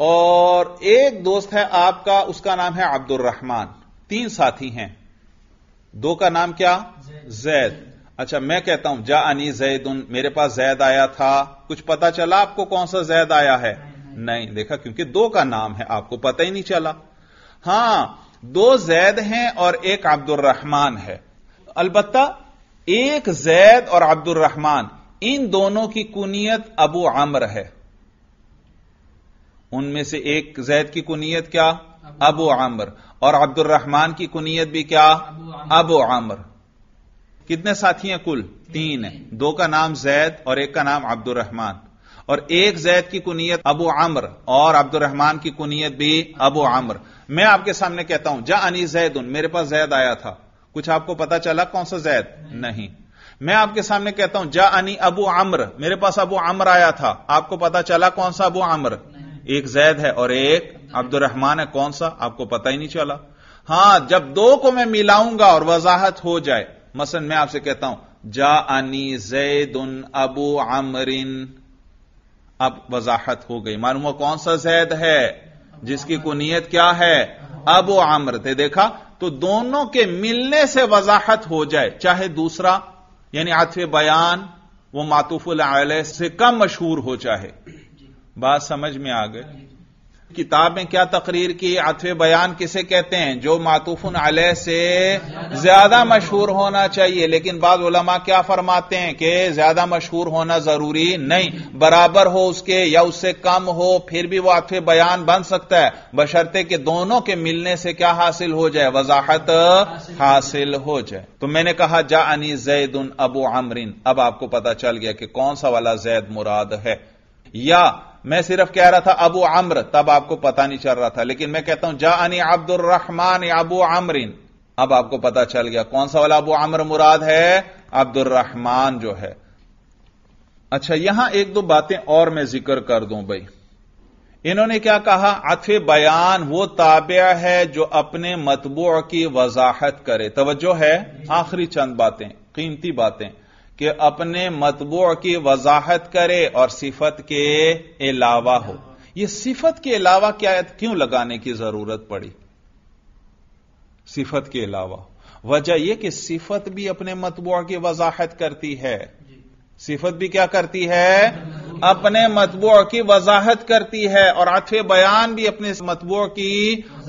और एक दोस्त है आपका उसका नाम है अब्दुल रहमान तीन साथी हैं दो का नाम क्या जैद अच्छा मैं कहता हूं जा अनी जैद उन मेरे पास जैद आया था कुछ पता चला आपको कौन सा जैद आया है नहीं देखा क्योंकि दो का नाम है आपको पता ही नहीं चला हां दो जैद हैं और एक अब्दुलरहमान है अलबत्ता एक जैद और अब्दुलरहमान इन दोनों की कुनियत अबू आमर है उनमें से एक जैद की कुनियत क्या अबू आमर और अब्दुलरहमान की कुनियत भी क्या अबू आमर कितने साथी हैं कुल तीन है दो का नाम जैद और एक का नाम अब्दुलरहमान और एक जैद की कुनीयत अबू आम्र और अब्दुलरहमान की कुनीत भी अबू आम्र मैं आपके सामने कहता हूं जा अनी जैद उन मेरे पास जैद आया था कुछ आपको पता चला कौन सा जैद नहीं, नहीं। मैं आपके सामने कहता हूं जा अनी अबू आम्र मेरे पास अबू आम्र आया था आपको पता चला कौन सा अबू आम्र एक जैद है और एक अब्दुलरहमान है कौन सा आपको पता ही नहीं चला हां जब दो को मैं मिलाऊंगा और वजाहत हो जाए मसन मैं आपसे कहता हूं जा अनी जैद उन अबू आमरिन अब वजाहत हो गई मालूम कौन सा जैद है जिसकी कुनीयत क्या है अबू आमर थे देखा तो दोनों के मिलने से वजाहत हो जाए चाहे दूसरा यानी आते बयान वो मातुफुल आल से कम मशहूर हो चाहे बात समझ में आ गई हाँ किताब में क्या तकरीर की अथवे बयान किसे कहते हैं जो मातूफन अलह से ज्यादा मशहूर होना चाहिए लेकिन बाद उलमा क्या फरमाते हैं कि ज्यादा मशहूर होना जरूरी नहीं बराबर हो उसके या उससे कम हो फिर भी वो अथवे बयान बन सकता है बशर्ते कि दोनों के मिलने से क्या हासिल हो जाए वजाहत हासिल हो जाए तो मैंने कहा जा अनी जैद उन अबू आमरिन अब आपको पता चल गया कि कौन सा वाला जैद मुराद है या मैं सिर्फ कह रहा था अबू अम्र तब आपको पता नहीं चल रहा था लेकिन मैं कहता हूं जा अनी अब्दुलरहमान अबू अमरिन अब आपको पता चल गया कौन सा वाला अबू अम्र मुराद है अब्दुलरहमान जो है अच्छा यहां एक दो बातें और मैं जिक्र कर दूं भाई इन्होंने क्या कहा अथे बयान वो ताबिया है जो अपने मतबू की वजाहत करे तवज्जो है आखिरी चंद बातें कीमती बातें कि अपने मतबू की वजाहत करे और सिफत के अलावा हो यह सिफत के अलावा क्या क्यों लगाने की जरूरत पड़ी सिफत के अलावा वजह यह कि सिफत भी अपने मतबू की वजाहत करती है सिफत भी क्या करती है अपने मतबू की वजाहत करती है और आठवें बयान भी अपने मतबू की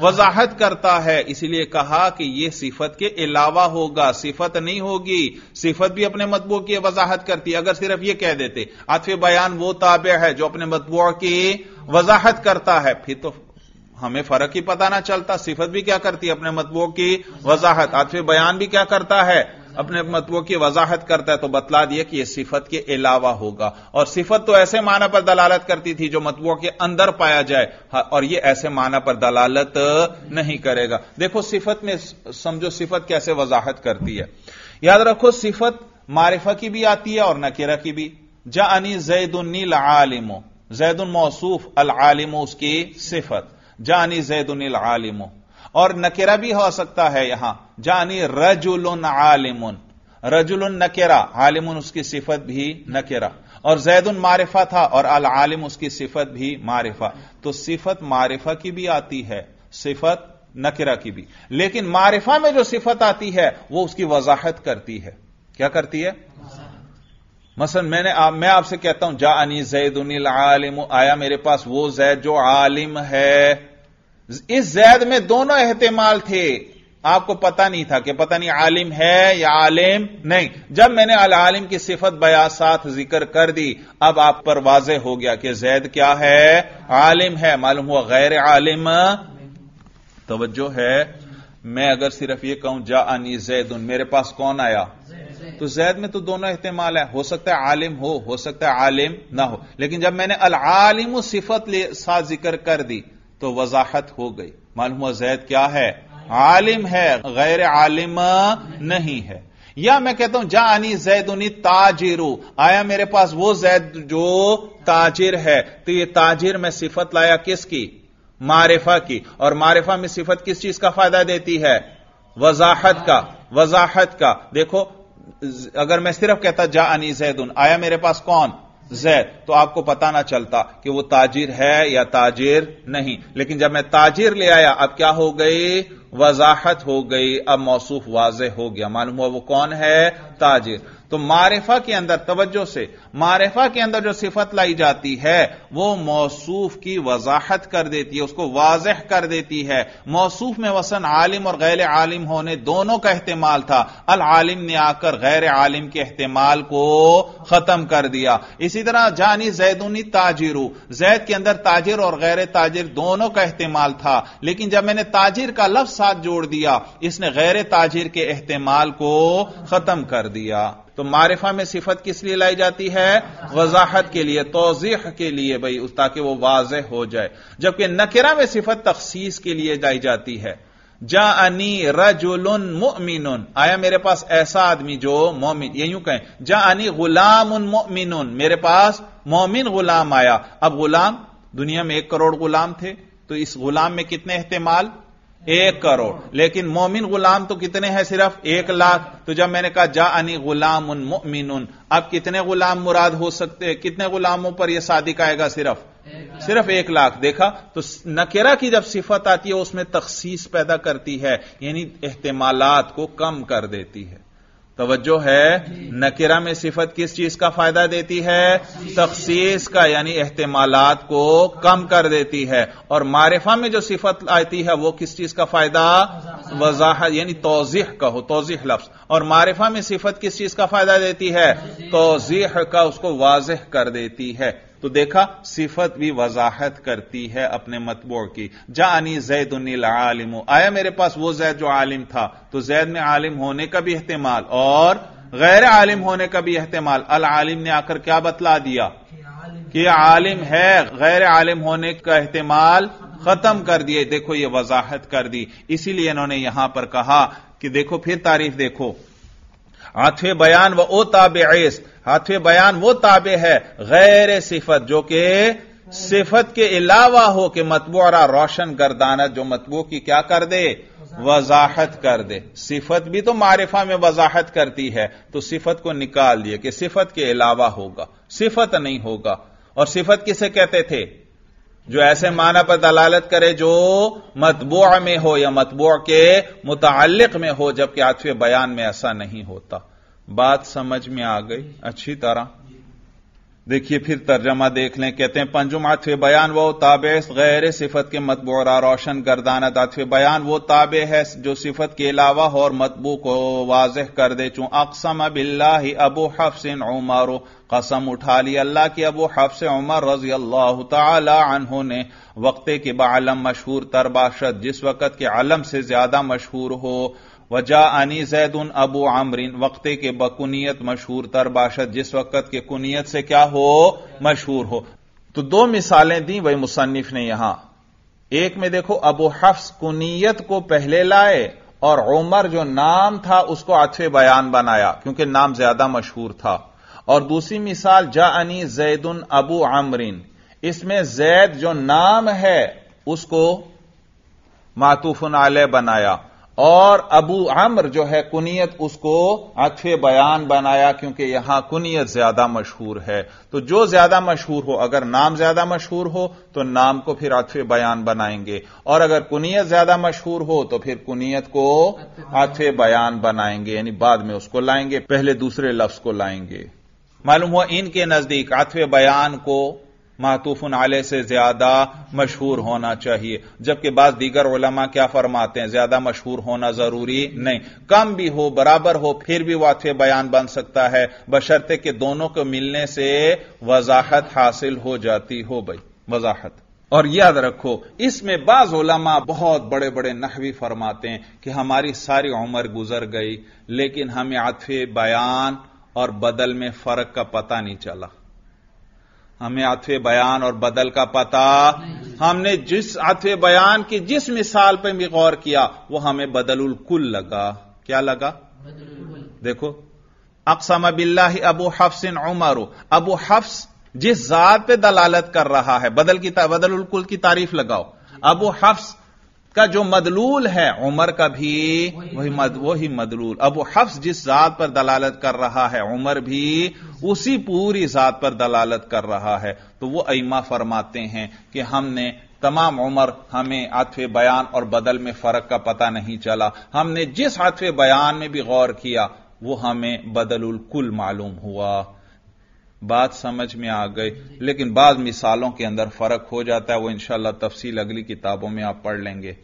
वजाहत करता है इसीलिए कहा कि यह सिफत के अलावा होगा सिफत नहीं होगी सिफत भी अपने मतबू की वजाहत करती है अगर सिर्फ यह कह देते आठवें बयान वो ताबे है जो अपने मतबू की वजाहत करता है फिर तो हमें फर्क ही पता ना चलता सिफत भी क्या करती है अपने मतबू की वजाहत आठवें बयान भी क्या करता है अपने मतवों की वजाहत करता है तो बतला दिया कि यह सिफत के अलावा होगा और सिफत तो ऐसे माना पर दलालत करती थी जो मतवों के अंदर पाया जाए हाँ, और यह ऐसे माना पर दलालत नहीं करेगा देखो सिफत में समझो सिफत कैसे वजाहत करती है याद रखो सिफत मारिफा की भी आती है और नकेरा की भी जा अनी जैदुन्नी आलिमो जैदुल मौसूफ अल आलिमो उसकी सिफत जा अनी जैदुन्नी आलिमो और नकेरा भी हो सकता है यहां जानी रजुल आलिम रजुल नकेरा आलिम उसकी सिफत भी नकेरा और उन मारिफा था और अल आलिम उसकी सिफत भी मारिफा तो सिफत मारिफा की भी आती है सिफत नकेरा की भी लेकिन मारिफा में जो सिफत आती है वो उसकी वजाहत करती है क्या करती है मसलन मैंने आ, मैं आपसे कहता हूं जा अनी जैदुनिल आलिम आया मेरे पास वो जैद जो आलिम है इस जैद में दोनों एहतेमाल थे आपको पता नहीं था कि पता नहीं आलिम है या आलिम नहीं जब मैंने अल आलिम की सिफत बया साथ जिक्र कर दी अब आप पर वाजे हो गया कि जैद क्या है आलिम है मालूम हुआ गैर आलिम तोज्जो है मैं अगर सिर्फ ये कहूं जा अनी जैद उन मेरे पास कौन आया तो जैद में तो दोनों अहतमाल है हो सकता है आलिम हो हो सकता है आलिम ना हो लेकिन जब मैंने अल आलिम सिफत साथ जिक्र कर दी तो वजाहत हो गई मालूम हुआ जैद क्या है आलिम है गैर आलिम नहीं है या मैं कहता हूं जा अनी जैदुनी ताजिरू आया मेरे पास वो जैद जो ताजिर है तो ये ताजिर में सिफत लाया किसकी मारिफा की और मारिफा में सिफत किस चीज का फायदा देती है वजाहत का वजाहत का देखो अगर मैं सिर्फ कहता जा अनी जैदुन आया मेरे पास कौन जैद तो आपको पता ना चलता कि वो ताजिर है या ताजिर नहीं लेकिन जब मैं ताजिर ले आया अब क्या हो गई वजाहत हो गई अब मौसूफ वाज हो गया मालूम हुआ वो कौन है ताजिर तो मारिफा के अंदर तवज्जो से मारिफा के अंदर जो सिफत लाई जाती है वो मौसूफ की वजाहत कर देती है उसको वाजह कर देती है मौसूफ में वसन आलिम और गैर आलिम होने दोनों का अहतमाल था अल आलिम ने आकर गैर आलिम के अहतमाल को खत्म कर दिया इसी तरह जानी जैदुनी ताजिरू जैद के अंदर ताजिर और गैर ताजिर दोनों का अहतमाल था लेकिन जब मैंने ताजिर का लफ्ज साथ जोड़ दिया इसने गैर ताजिर के एहतेमाल को खत्म कर दिया तो मारिफा में सिफत किस लिए लाई जाती है वजाहत के लिए तोजीह के लिए भाई उस ताकि वो वाज हो जाए जबकि नकेरा में सिफत तखसीस के लिए लाई जाती है जा अनी रजुल मोमिन आया मेरे पास ऐसा आदमी जो मोमिन ये यूं कहें जा अनी गुलाम मोमिन मेरे पास मोमिन गुलाम आया अब गुलाम दुनिया में एक करोड़ गुलाम थे तो इस गुलाम में कितने अहतमाल एक करोड़ लेकिन मोमिन गुलाम तो कितने हैं सिर्फ एक लाख तो जब मैंने कहा जा अनी गुलाम उन मोमिन उन अब कितने गुलाम मुराद हो सकते हैं कितने गुलामों पर यह सादिक आएगा सिर्फ सिर्फ एक लाख देखा तो नकेरा की जब सिफत आती है उसमें तखसीस पैदा करती है यानी एहतमालत को कम कर देती है तवज्जो है नकिरा में सिफत किस चीज का फायदा देती है तखसीस का यानी एहतमालत को कम कर देती है और मारिफा में जो सिफत आती है वो किस चीज का फायदा वजाहत यानी तोजीह का हो तोजीह लफ्ज और मारिफा में सिफत किस चीज का फायदा देती है तोजीह का उसको वाजह कर देती है तो देखा सिफत भी वजाहत करती है अपने मतबो की जानी जैद उन्नी आलिम आया मेरे पास वो जैद जो आलिम था तो जैद में आलिम होने का भी अहतमाल और गैर आलिम होने का भी अहतमाल अल आलिम ने आकर क्या बतला दिया कि आलिम है गैर आलिम होने का अहतमाल खत्म कर दिए देखो ये वजाहत कर दी इसीलिए इन्होंने यहां पर कहा कि देखो फिर तारीफ देखो आठवें बयान व ओ ताबेस हाथवे बयान वो ताबे है गैर सिफत जो कि सिफत के अलावा हो कि मतबूरा रोशन गर्दानत जो मतबू की क्या कर दे वजाहत कर दे सिफत भी तो मारिफा में वजाहत करती है तो सिफत को निकाल दिए कि सिफत के अलावा होगा सिफत नहीं होगा और सिफत किसे कहते थे जो ऐसे माना पर दलालत करे जो मतबू में हो या मतबू के मुतल में हो जबकि आठवें बयान में ऐसा नहीं होता बात समझ में आ गई अच्छी तरह देखिए फिर तर्जमा देख लें कहते हैं पंजुम आतफ बयान वो ताबे गैर सिफत के मतबूरा रोशन गर्दाना आतफ बयान वो ताबे है जो सिफत के अलावा और मतबू को वाजह कर दे चूं अकसम बिल्ला ही अबू हफसिन उमर कसम उठा ली अल्लाह की अबू हफ्स उमर रजी अल्लाह तहों ने वक्ते के बालम मशहूर तरबाशत जिस वक़्त के आलम से ज्यादा मशहूर हो वजा जैद जैदन अबू आमरीन वक्ते के बकुनीत मशहूर तर बाशत जिस वक्त के कुनीत से क्या हो मशहूर हो तो दो मिसालें दी वही मुसन्फ ने यहां एक में देखो अबू हफ्स कुनीत को पहले लाए और उमर जो नाम था उसको अच्छे बयान बनाया क्योंकि नाम ज्यादा मशहूर था और दूसरी मिसाल जा अनी जैदन अबू आमरीन इसमें जैद जो नाम है उसको मातूफन आल बनाया और अबू आम्र जो है कुनियत उसको अथवे बयान बनाया क्योंकि यहां कुनियत ज्यादा मशहूर है तो जो ज्यादा मशहूर हो अगर नाम ज्यादा मशहूर हो तो नाम को फिर अथवे बयान बनाएंगे और अगर कुनियत ज्यादा मशहूर हो तो फिर कुनियत को अथवे बयान बनाएंगे यानी बाद में उसको लाएंगे पहले दूसरे लफ्ज को लाएंगे मालूम हुआ इनके नजदीक आथवे बयान को मातूफन आले से ज्यादा मशहूर होना चाहिए जबकि बाद दीगर ओलमा क्या फरमाते हैं ज्यादा मशहूर होना जरूरी नहीं कम भी हो बराबर हो फिर भी वाकफ बयान बन सकता है बशर्ते कि दोनों को मिलने से वजाहत हासिल हो जाती हो भाई वजाहत और याद रखो इसमें बाज उलमा बहुत बड़े बड़े नहवी फरमाते हैं कि हमारी सारी उम्र गुजर गई लेकिन हमें आतफे बयान और बदल में फर्क का पता नहीं चला हमें आथवे बयान और बदल का पता हमने जिस आथवे बयान की जिस मिसाल पर भी गौर किया वह हमें बदलुल कुल लगा क्या लगा देखो अकसम बिल्ला अबू हफ्सिन उमर अबू हफ्स जिस जात पे दलालत कर रहा है बदल की बदलुल कुल की तारीफ लगाओ अबू हफ्स का जो मदलूल है उमर का भी वही मद, वही मदलूल अब हफ्स जिस जात पर दलालत कर रहा है उमर भी उसी पूरी जात पर दलालत कर रहा है तो वो अइमा फरमाते हैं कि हमने तमाम उम्र हमें आतफे बयान और बदल में फर्क का पता नहीं चला हमने जिस आतफे बयान में भी गौर किया वो हमें बदलुल कुल मालूम हुआ बात समझ में आ गई लेकिन बाद मिसालों के अंदर फर्क हो जाता है वो इंशाला तफसील अगली किताबों में आप पढ़ लेंगे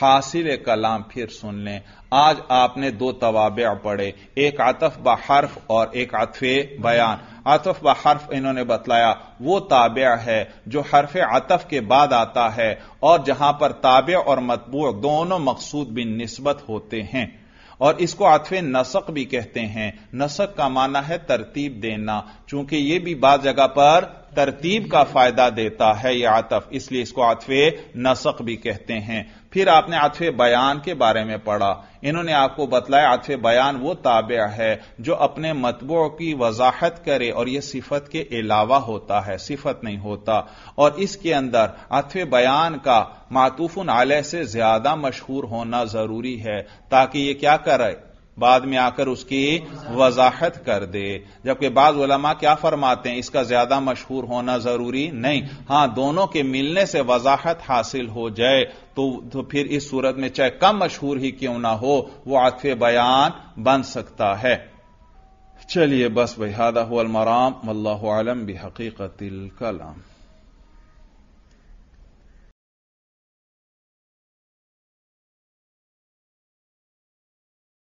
हासिल कलाम फिर सुन लें आज आपने दो तवाबे पढ़े एक आतफ ब हर्फ और एक आतफे बयान आतफ ब हर्फ इन्होंने बतलाया वो ताबे है जो हर्फ आतफ के बाद आता है और जहां पर ताबे और मतबू दोनों मकसूद बिन नस्बत होते हैं और इसको आत्फे नसक भी कहते हैं नसक का माना है तरतीब देना चूंकि यह भी बाद जगह पर तरतीब का फायदा देता है यह आतफ इसलिए इसको आतफे नसक भी कहते हैं फिर आपने आतफे बयान के बारे में पढ़ा इन्होंने आपको बतलाया आतफे बयान वो ताबे है जो अपने मतबों की वजाहत करे और यह सिफत के अलावा होता है सिफत नहीं होता और इसके अंदर आतफे बयान का उन आलय से ज्यादा मशहूर होना जरूरी है ताकि यह क्या करे बाद में आकर उसकी वजाहत कर दे जबकि बाद उलमा क्या फरमाते हैं इसका ज्यादा मशहूर होना जरूरी नहीं हां दोनों के मिलने से वजाहत हासिल हो जाए तो, तो फिर इस सूरत में चाहे कम मशहूर ही क्यों ना हो वो आतफ बयान बन सकता है चलिए बस हुआ मराम अल्लाह आलम भी हकीकत कलाम